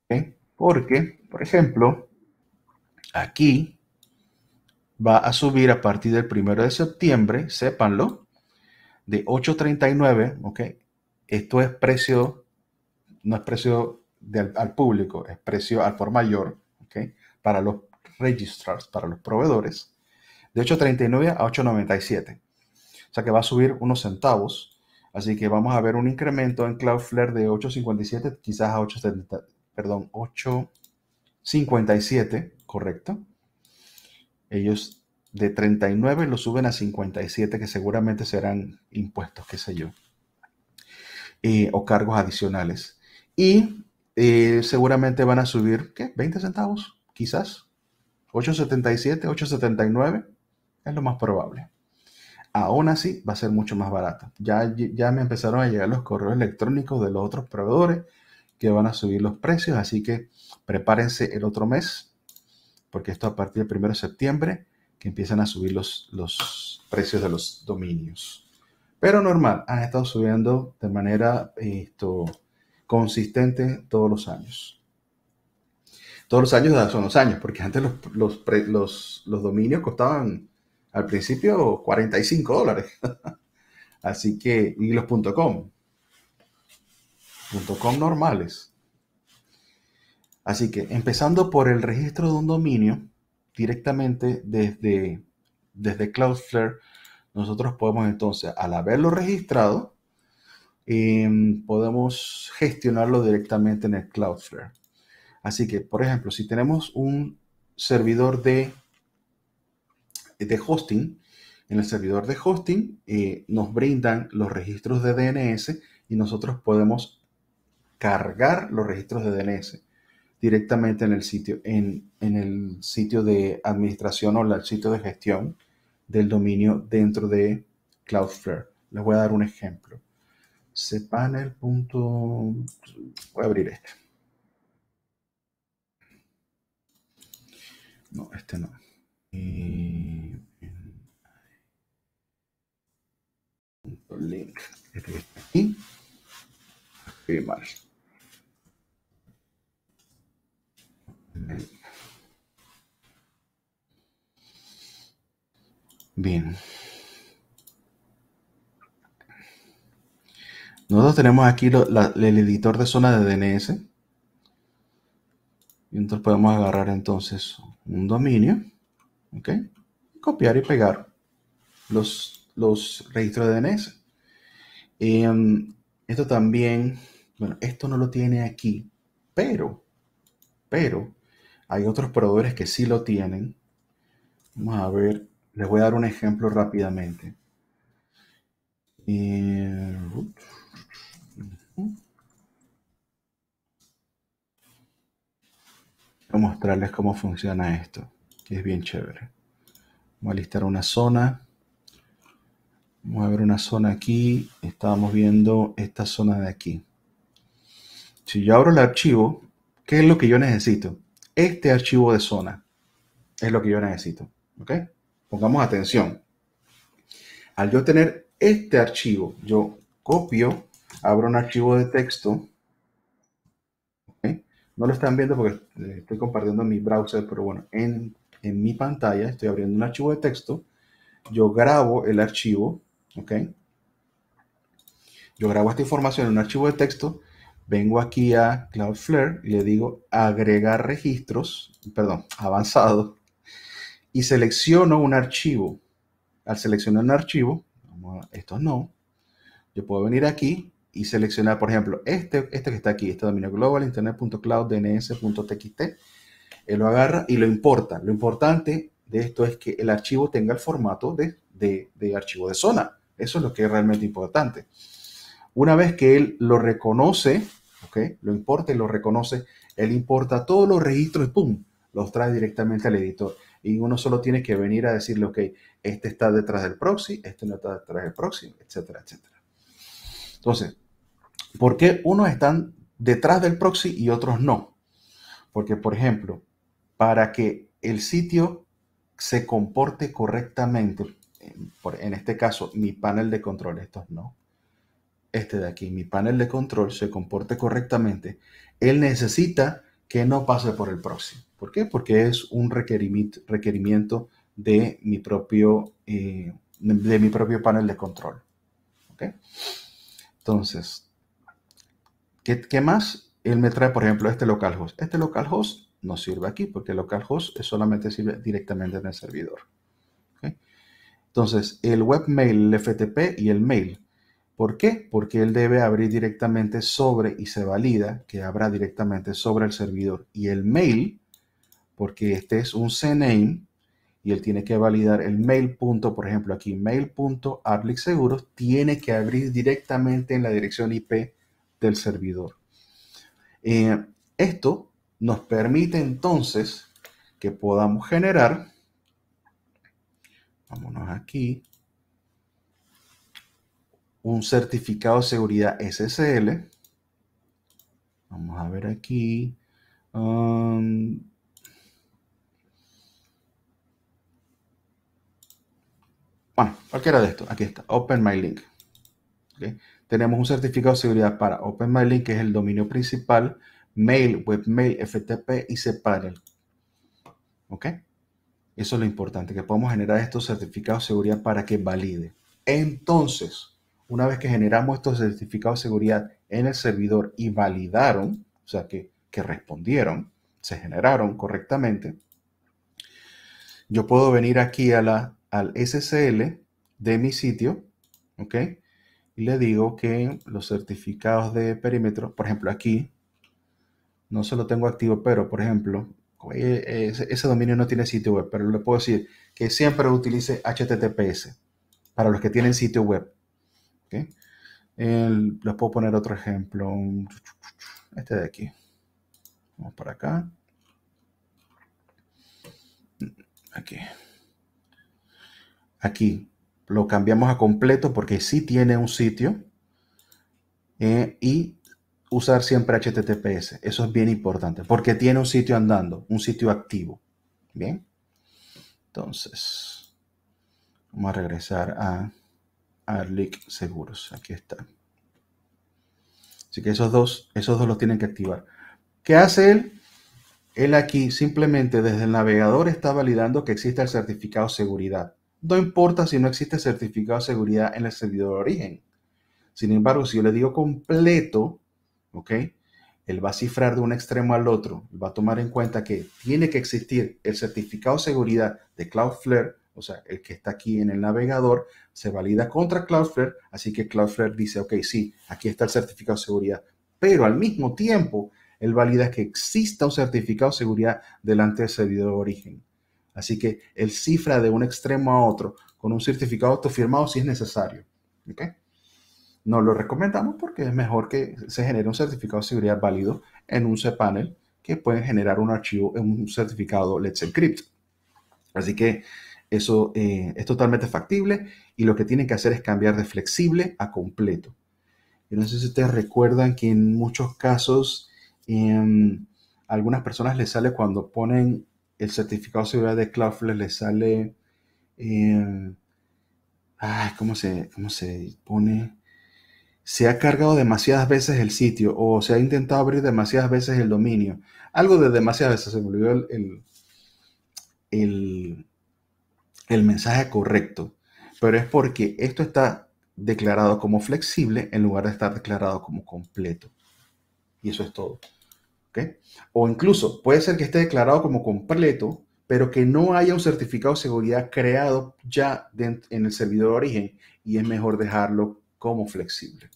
¿Okay? ¿Eh? Porque, por ejemplo, aquí va a subir a partir del primero de septiembre, sépanlo, de 8.39, ¿ok? Esto es precio, no es precio al público, es precio al por mayor, ¿ok? Para los registrars, para los proveedores, de 8.39 a 8.97. O sea que va a subir unos centavos. Así que vamos a ver un incremento en Cloudflare de 8.57, quizás a 8.70, perdón, 8.57 ¿correcto? Ellos de 39 lo suben a 57, que seguramente serán impuestos, qué sé yo, eh, o cargos adicionales. Y eh, seguramente van a subir, ¿qué? 20 centavos, quizás. 8.77, 8.79 es lo más probable. Aún así, va a ser mucho más barato. Ya, ya me empezaron a llegar los correos electrónicos de los otros proveedores que van a subir los precios, así que prepárense el otro mes porque esto a partir del 1 de septiembre que empiezan a subir los, los precios de los dominios. Pero normal, han estado subiendo de manera esto, consistente todos los años. Todos los años son los años, porque antes los, los, dominios costaban al principio 45 dólares. Así que, y los .com. .com normales. Así que empezando por el registro de un dominio directamente desde, desde Cloudflare, nosotros podemos entonces, al haberlo registrado, em, podemos gestionarlo directamente en el Cloudflare. Así que, por ejemplo, si tenemos un servidor de, de hosting, en el servidor de hosting eh, nos brindan los registros de DNS y nosotros podemos cargar los registros de DNS directamente en el sitio, en, en el sitio de administración o el sitio de gestión del dominio dentro de Cloudflare. Les voy a dar un ejemplo. cPanel. Voy a abrir este. No, este no. link. Este aquí. mal. Bien. Nosotros tenemos aquí el editor de zona de DNS. Y entonces podemos agarrar entonces un dominio. ¿Ok? Copiar y pegar los, los registros de DNS. Em, esto también, bueno, esto no lo tiene aquí, pero, pero, hay otros proveedores que sí lo tienen. Vamos a ver, les voy a dar un ejemplo rápidamente. voy a mostrarles cómo funciona esto, que es bien chévere. Vamos a listar una zona. Vamos a ver una zona aquí. Estábamos viendo esta zona de aquí. Si yo abro el archivo, ¿qué es lo que yo necesito? este archivo de zona. Es lo que yo necesito. Pongamos atención. Al yo tener este archivo, yo copio, abro un archivo de texto. No lo están viendo porque estoy compartiendo en mi browser, pero bueno, en, mi pantalla estoy abriendo un archivo de texto. Yo grabo el archivo. Yo grabo esta información en un archivo de texto vengo aquí a Cloudflare y le digo agregar registros, perdón, avanzado, y selecciono un archivo. Al seleccionar un archivo, esto no, yo puedo venir aquí y seleccionar, por ejemplo, este, este que está aquí, este dominio global, internet.cloud.dns.txt, él lo agarra y lo importa. Lo importante de esto es que el archivo tenga el formato de archivo de zona. Eso es lo que es realmente importante. Una vez que él lo reconoce, ¿ok? Lo importa y lo reconoce. Él importa todos los registros y ¡pum! Los trae directamente al editor. Y uno solo tiene que venir a decirle, ok, este está detrás del proxy, este no está detrás del proxy, etcétera, etcétera. Entonces, ¿por qué unos están detrás del proxy y otros no? Porque, por ejemplo, para que el sitio se comporte correctamente, en, este caso, mi panel de control, estos no, este de aquí, mi panel de control, se comporte correctamente, él necesita que no pase por el próximo ¿Por qué? Porque es un requerimiento de mi propio, eh, de mi propio panel de control. ¿Okay? Entonces, ¿qué, más? Él me trae, por ejemplo, este localhost. Este localhost no sirve aquí porque localhost solamente sirve directamente en el servidor. ¿Okay? Entonces, el webmail, el FTP y el mail ¿Por qué? Porque él debe abrir directamente sobre y se valida que abra directamente sobre el servidor. Y el mail, porque este es un CNAME y él tiene que validar el mail. Punto, por ejemplo, aquí mail.arlixseguros tiene que abrir directamente en la dirección IP del servidor. Eh, esto nos permite entonces que podamos generar, vámonos aquí, un certificado de seguridad SSL. Vamos a ver aquí. Um, bueno, cualquiera de estos. Aquí está, Open My Link. Tenemos un certificado de seguridad para Open My Link, que es el dominio principal, mail, webmail, FTP y separel ¿Ok? Eso es lo importante, que podemos generar estos certificados de seguridad para que valide. Entonces, una vez que generamos estos certificados de seguridad en el servidor y validaron, o sea, que, respondieron, se generaron correctamente, yo puedo venir aquí al SSL de mi sitio, ¿ok? Y le digo que los certificados de perímetro, por ejemplo, aquí, no se lo tengo activo, pero por ejemplo, ese dominio no tiene sitio web, pero le puedo decir que siempre utilice HTTPS para los que tienen sitio web ok, les puedo poner otro ejemplo, este de aquí. Vamos para acá. Aquí. Aquí lo cambiamos a completo porque sí tiene un sitio. Eh, y usar siempre HTTPS. Eso es bien importante porque tiene un sitio andando, un sitio activo. Bien. Entonces, vamos a regresar a Arlic Seguros. Aquí está. Así que esos dos, esos dos los tienen que activar. ¿Qué hace él? Él aquí simplemente desde el navegador está validando que existe el certificado de seguridad. No importa si no existe certificado de seguridad en el servidor de origen. Sin embargo, si yo le digo completo, ¿ok? Él va a cifrar de un extremo al otro. va a tomar en cuenta que tiene que existir el certificado de seguridad de Cloudflare o sea, el que está aquí en el navegador, se valida contra Cloudflare, así que Cloudflare dice, ok, sí, aquí está el certificado de seguridad, pero al mismo tiempo, él valida que exista un certificado de seguridad delante del servidor de origen. Así que el cifra de un extremo a otro con un certificado autofirmado si es necesario. No lo recomendamos porque es mejor que se genere un certificado de seguridad válido en un cPanel que puede generar un archivo en un certificado Let's Encrypt. Así que eso eh, es totalmente factible y lo que tienen que hacer es cambiar de flexible a completo. no sé si ustedes recuerdan que en muchos casos em, algunas personas les sale cuando ponen el certificado de seguridad de Cloudflare, les sale... Em, ay, ¿cómo se, se pone? se ha cargado demasiadas veces el sitio o se ha intentado abrir demasiadas veces el dominio. Algo de demasiadas veces, se me olvidó el, el mensaje correcto, pero es porque esto está declarado como flexible en lugar de estar declarado como completo. Y eso es todo. O incluso puede ser que esté declarado como completo, pero que no haya un certificado de seguridad creado ya en el servidor de origen y es mejor dejarlo como flexible.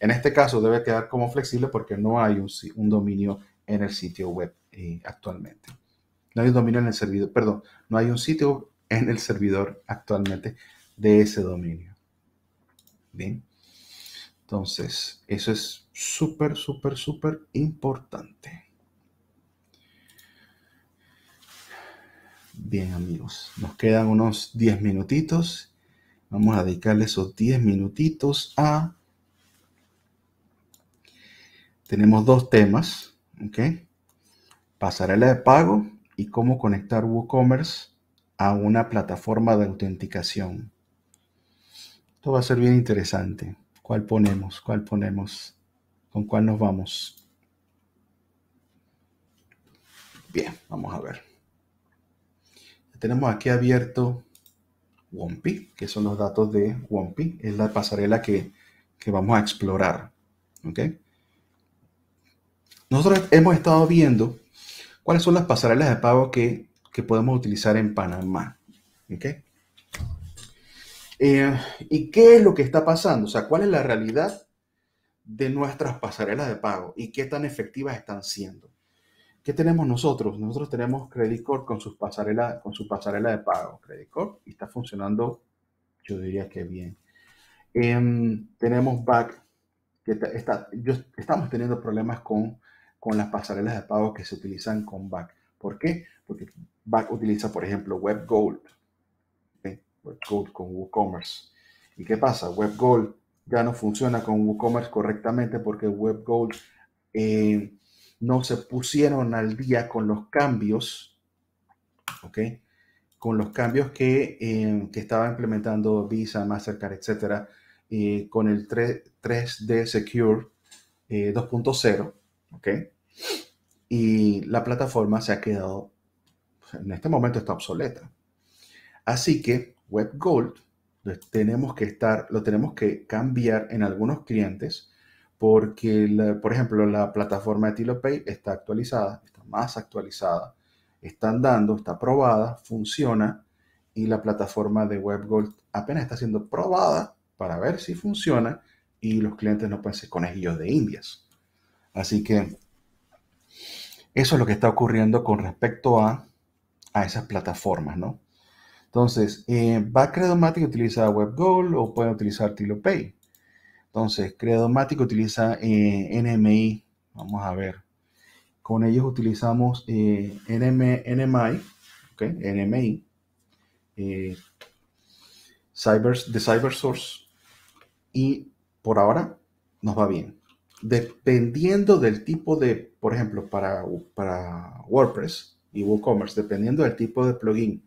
En este caso debe quedar como flexible porque no hay un, dominio en el sitio web eh, actualmente. No hay un dominio en el servidor, perdón, no hay un sitio en el servidor actualmente de ese dominio. Bien. Entonces, eso es súper, súper, súper importante. Bien amigos, nos quedan unos 10 minutitos. Vamos a dedicarle esos 10 minutitos a... Tenemos dos temas, ¿ok? Pasarela de pago y cómo conectar WooCommerce a una plataforma de autenticación. Esto va a ser bien interesante. ¿Cuál ponemos? ¿Cuál ponemos? ¿Con cuál nos vamos? Bien, vamos a ver. Tenemos aquí abierto WOMPI, que son los datos de WOMPI. Es la pasarela que, que vamos a explorar. Nosotros hemos estado viendo cuáles son las pasarelas de pago que que podemos utilizar en Panamá. ¿Okay? Eh, ¿Y qué es lo que está pasando? O sea, ¿cuál es la realidad de nuestras pasarelas de pago y qué tan efectivas están siendo? ¿Qué tenemos nosotros? Nosotros tenemos Credit Corp con, sus pasarela, con su pasarela de pago, Credit Corp, y está funcionando, yo diría que bien. Em, tenemos Back, que está, yo, estamos teniendo problemas con, con las pasarelas de pago que se utilizan con Back. ¿Por qué? Porque Back utiliza, por ejemplo, WebGold. Gold. con WooCommerce. ¿Y qué pasa? WebGold ya no funciona con WooCommerce correctamente porque WebGold eh, no se pusieron al día con los cambios, ¿ok? Con los cambios que, eh, estaba implementando Visa, Mastercard, etcétera, eh, con el 3, d Secure 2.0, ¿ok? Y la plataforma se ha quedado en este momento está obsoleta. Así que Web Gold tenemos que estar, lo tenemos que cambiar en algunos clientes porque, por ejemplo, la plataforma de TiloPay está actualizada, está más actualizada, está dando, está probada, funciona y la plataforma de WebGold apenas está siendo probada para ver si funciona y los clientes no pueden ser ellos de indias. Así que eso es lo que está ocurriendo con respecto a esas plataformas, ¿no? Entonces, eh, va Credomatic utiliza WebGoal o puede utilizar TiloPay. Entonces, Credomatic utiliza eh, NMI. Vamos a ver. Con ellos utilizamos eh, NM, NMI, okay, NMI, eh, Cyber, de CyberSource. Y por ahora nos va bien. Dependiendo del tipo de, por ejemplo, para, para WordPress, y WooCommerce, dependiendo del tipo de plugin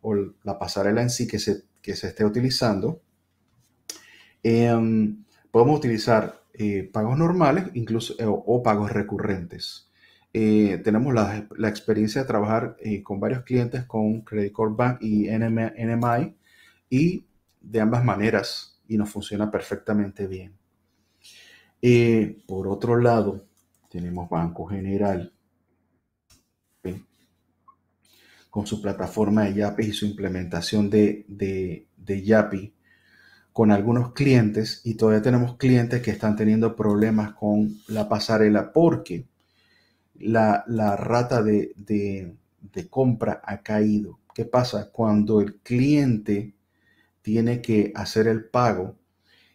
o la pasarela en sí que se, que se esté utilizando, em, podemos utilizar eh, pagos normales incluso, eh, o, pagos recurrentes. Eh, tenemos la, la, experiencia de trabajar con varios clientes con Credit Core Bank y NMI y de ambas maneras y nos funciona perfectamente bien. por otro lado, tenemos Banco General, con su plataforma de Yapi y su implementación de, de, Yapi con algunos clientes y todavía tenemos clientes que están teniendo problemas con la pasarela porque la, rata de, de, compra ha caído. ¿Qué pasa? Cuando el cliente tiene que hacer el pago,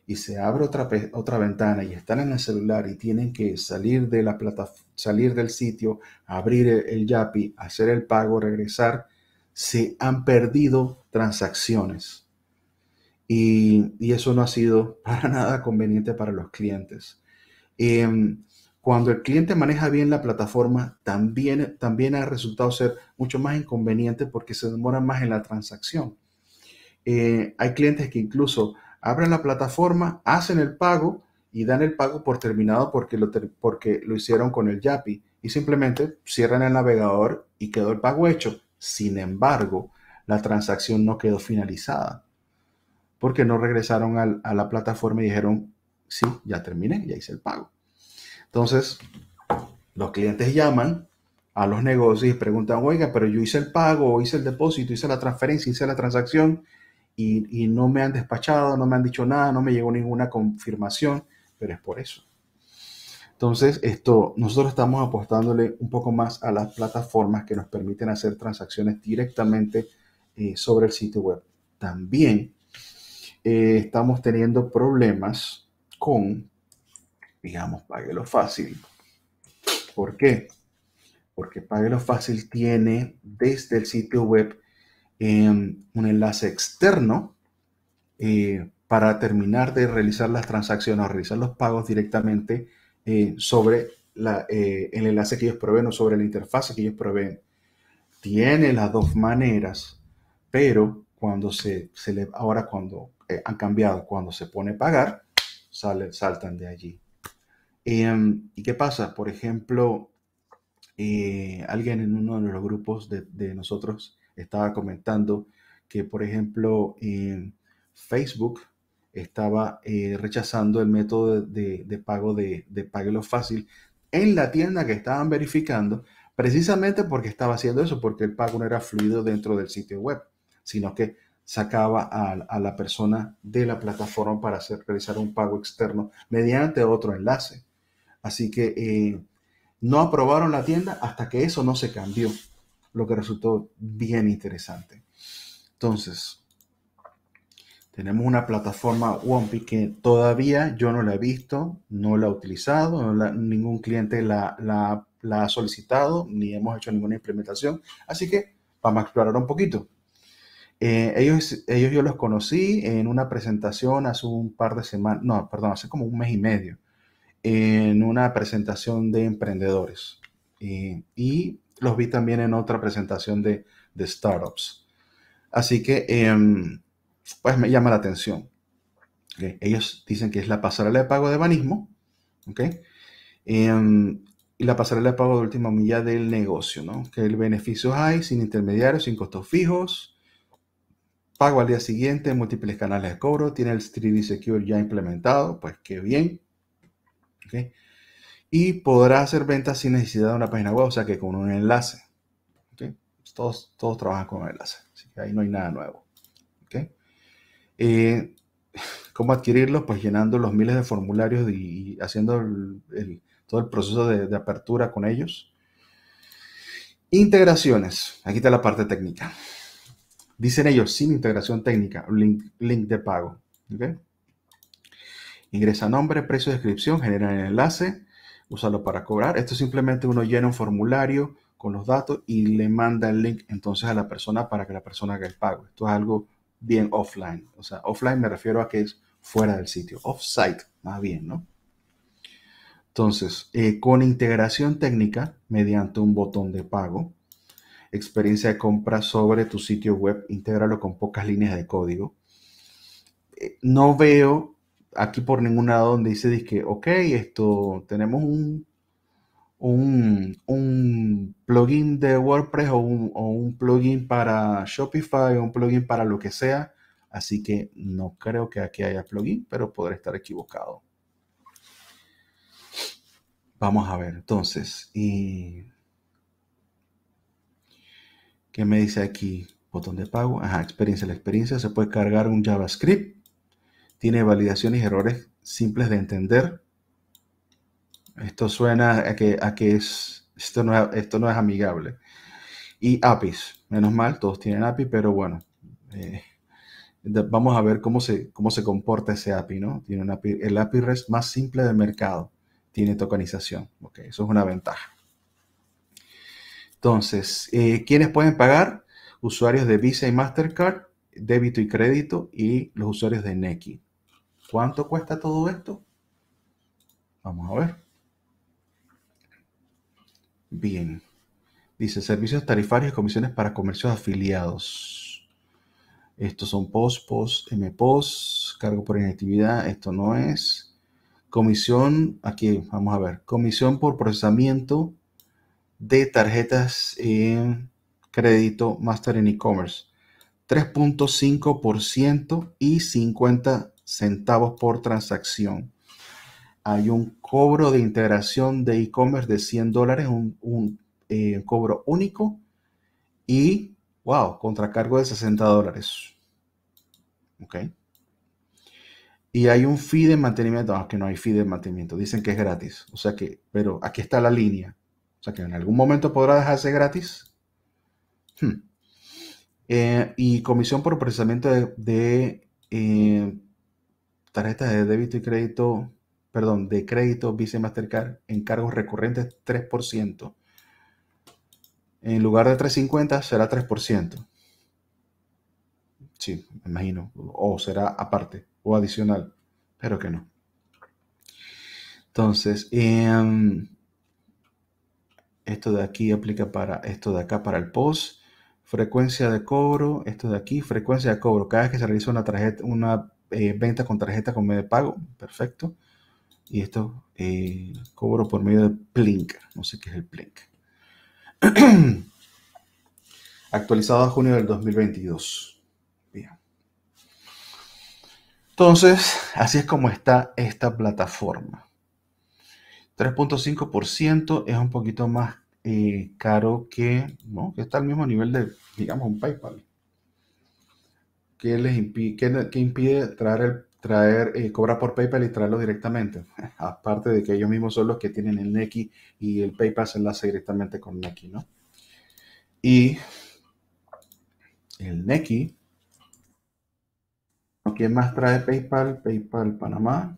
y se abre otra, otra ventana y están en el celular y tienen que salir de la salir del sitio, abrir el, YAPI, hacer el pago, regresar, se han perdido transacciones. Y, eso no ha sido para nada conveniente para los clientes. Em, cuando el cliente maneja bien la plataforma, también, también ha resultado ser mucho más inconveniente porque se demora más en la transacción. Eh, hay clientes que incluso abren la plataforma, hacen el pago y dan el pago por terminado porque lo, hicieron con el YAPI y simplemente cierran el navegador y quedó el pago hecho. Sin embargo, la transacción no quedó finalizada porque no regresaron a la plataforma y dijeron, sí, ya terminé, ya hice el pago. Entonces, los clientes llaman a los negocios y preguntan, oiga, pero yo hice el pago, hice el depósito, hice la transferencia, hice la transacción y, no me han despachado, no me han dicho nada, no me llegó ninguna confirmación, pero es por eso. Entonces, esto, nosotros estamos apostándole un poco más a las plataformas que nos permiten hacer transacciones directamente eh, sobre el sitio web. También eh, estamos teniendo problemas con, digamos, lo Fácil. ¿Por qué? Porque lo Fácil tiene desde el sitio web Em, un enlace externo eh, para terminar de realizar las transacciones o realizar los pagos directamente eh, sobre eh, el enlace que ellos proveen o sobre la interfaz que ellos proveen. Tiene las dos maneras, pero cuando se, se le, ahora cuando han cambiado, cuando se pone pagar, saltan de allí. Em, ¿Y qué pasa? Por ejemplo, alguien en uno de los grupos de, de nosotros estaba comentando que, por ejemplo, en Facebook estaba eh, rechazando el método de, pago de, de lo Fácil en la tienda que estaban verificando, precisamente porque estaba haciendo eso, porque el pago no era fluido dentro del sitio web, sino que sacaba a, la persona de la plataforma para hacer, realizar un pago externo mediante otro enlace. Así que eh, no aprobaron la tienda hasta que eso no se cambió lo que resultó bien interesante. Entonces, tenemos una plataforma Wompi que todavía yo no la he visto, no la he utilizado, ningún cliente la, ha solicitado, ni hemos hecho ninguna implementación. Así que vamos a explorar un poquito. Eh, ellos, ellos yo los conocí en una presentación hace un par de semanas, no, perdón, hace como un mes y medio, en una presentación de emprendedores. Eh, y los vi también en otra presentación de, startups. Así que, em, pues me llama la atención. Ellos dicen que es la pasarela de pago de banismo. ¿okay? Em, y la pasarela de pago de última milla del negocio, ¿no? Que el beneficio hay sin intermediarios, sin costos fijos. Pago al día siguiente, múltiples canales de cobro. Tiene el 3D Secure ya implementado. Pues qué bien. ¿okay? y podrá hacer ventas sin necesidad de una página web, o sea que con un enlace. Todos, todos trabajan con enlace, así que ahí no hay nada nuevo. Eh, ¿Cómo adquirirlos? Pues llenando los miles de formularios y, haciendo todo el proceso de, apertura con ellos. Integraciones. Aquí está la parte técnica. Dicen ellos, sin integración técnica, link, link de pago. Ingresa nombre, precio, descripción, genera el enlace, usarlo para cobrar. Esto simplemente uno llena un formulario con los datos y le manda el link entonces a la persona para que la persona haga el pago. Esto es algo bien offline. O sea, offline me refiero a que es fuera del sitio, offsite más bien, ¿no? Entonces, eh, con integración técnica mediante un botón de pago, experiencia de compra sobre tu sitio web, intégralo con pocas líneas de código. Eh, no veo aquí por ningún lado donde dice, dice ok, esto, tenemos un, un, plugin de WordPress o un, plugin para Shopify o un plugin para lo que sea. Así que no creo que aquí haya plugin, pero podré estar equivocado. Vamos a ver, entonces, y... ¿Qué me dice aquí? Botón de pago. Ajá, experiencia. La experiencia se puede cargar un JavaScript tiene validaciones y errores simples de entender. Esto suena a que, es, esto, no, es amigable. Y APIs, menos mal, todos tienen API, pero bueno, eh, vamos a ver cómo se, comporta ese API, ¿no? Tiene el API REST más simple del mercado, tiene tokenización, eso es una ventaja. Entonces, eh, ¿quiénes pueden pagar? Usuarios de Visa y Mastercard, débito y crédito y los usuarios de Nequi. ¿Cuánto cuesta todo esto? Vamos a ver. Bien. Dice servicios tarifarios y comisiones para comercios afiliados. Estos son POS, POS, MPOS, cargo por inactividad. Esto no es. Comisión, aquí vamos a ver. Comisión por procesamiento de tarjetas en crédito Master en e-commerce. 3.5% y 50 centavos por transacción. Hay un cobro de integración de e-commerce de 100 dólares, un, eh, cobro único y, wow, contracargo de 60 dólares. Ok. Y hay un fee de mantenimiento, aunque no hay fee de mantenimiento, dicen que es gratis. O sea que, pero aquí está la línea. O sea que en algún momento podrá dejarse gratis. Hmm. Eh, y comisión por procesamiento de, eh, tarjetas de débito y crédito, perdón, de crédito Visa Mastercard, encargos recurrentes 3%. En lugar de 3.50 será 3%. Sí, me imagino. O será aparte o adicional, pero que no. Entonces, em, esto de aquí aplica para esto de acá para el pos. Frecuencia de cobro, esto de aquí, frecuencia de cobro. Cada vez que se realiza una tarjeta, una eh, venta con tarjeta con medio de pago, perfecto. Y esto eh, cobro por medio de Plink, no sé qué es el Plink. Actualizado a junio del 2022. Entonces, así es como está esta plataforma. 3.5% es un poquito más eh, caro que, ¿no? que está al mismo nivel de, digamos, un PayPal. ¿qué les impide, qué, impide traer, el, traer eh, cobrar por PayPal y traerlo directamente? Aparte de que ellos mismos son los que tienen el Neki y el PayPal se enlace directamente con Neki, ¿no? Y el Neki. ¿Quién más trae PayPal? PayPal Panamá.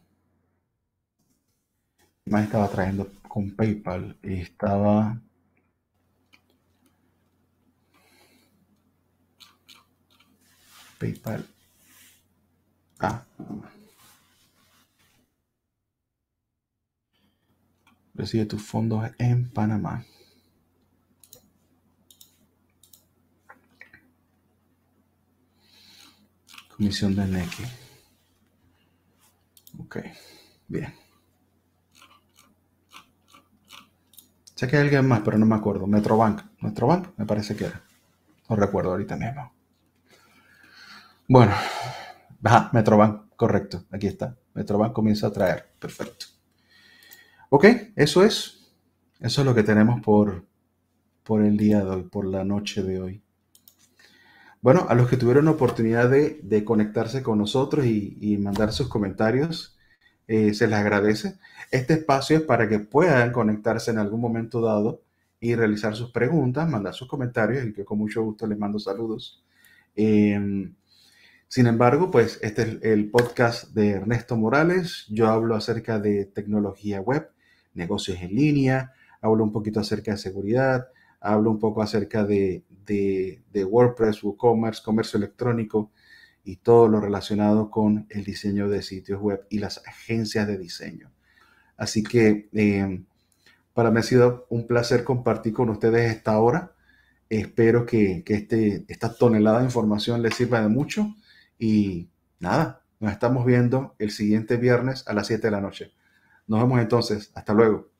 Más estaba trayendo con PayPal. Estaba PayPal. Ah. Recibe tus fondos en Panamá. Comisión de NECI. Ok, bien. Sé que hay alguien más, pero no me acuerdo. Metrobank. Metrobank me parece que era. No recuerdo ahorita mismo. Bueno, Metroban, correcto, aquí está. Metroban comienza a traer, perfecto. Ok, eso es. Eso es lo que tenemos por, por el día de hoy, por la noche de hoy. Bueno, a los que tuvieron la oportunidad de, conectarse con nosotros y, mandar sus comentarios, eh, se les agradece. Este espacio es para que puedan conectarse en algún momento dado y realizar sus preguntas, mandar sus comentarios y que con mucho gusto les mando saludos. Em, sin embargo, pues este es el podcast de Ernesto Morales. Yo hablo acerca de tecnología web, negocios en línea, hablo un poquito acerca de seguridad, hablo un poco acerca de, WordPress, WooCommerce, comercio electrónico y todo lo relacionado con el diseño de sitios web y las agencias de diseño. Así que em, para mí ha sido un placer compartir con ustedes esta hora. Espero que, que este, esta tonelada de información les sirva de mucho y nada, nos estamos viendo el siguiente viernes a las 7 de la noche. Nos vemos entonces. Hasta luego.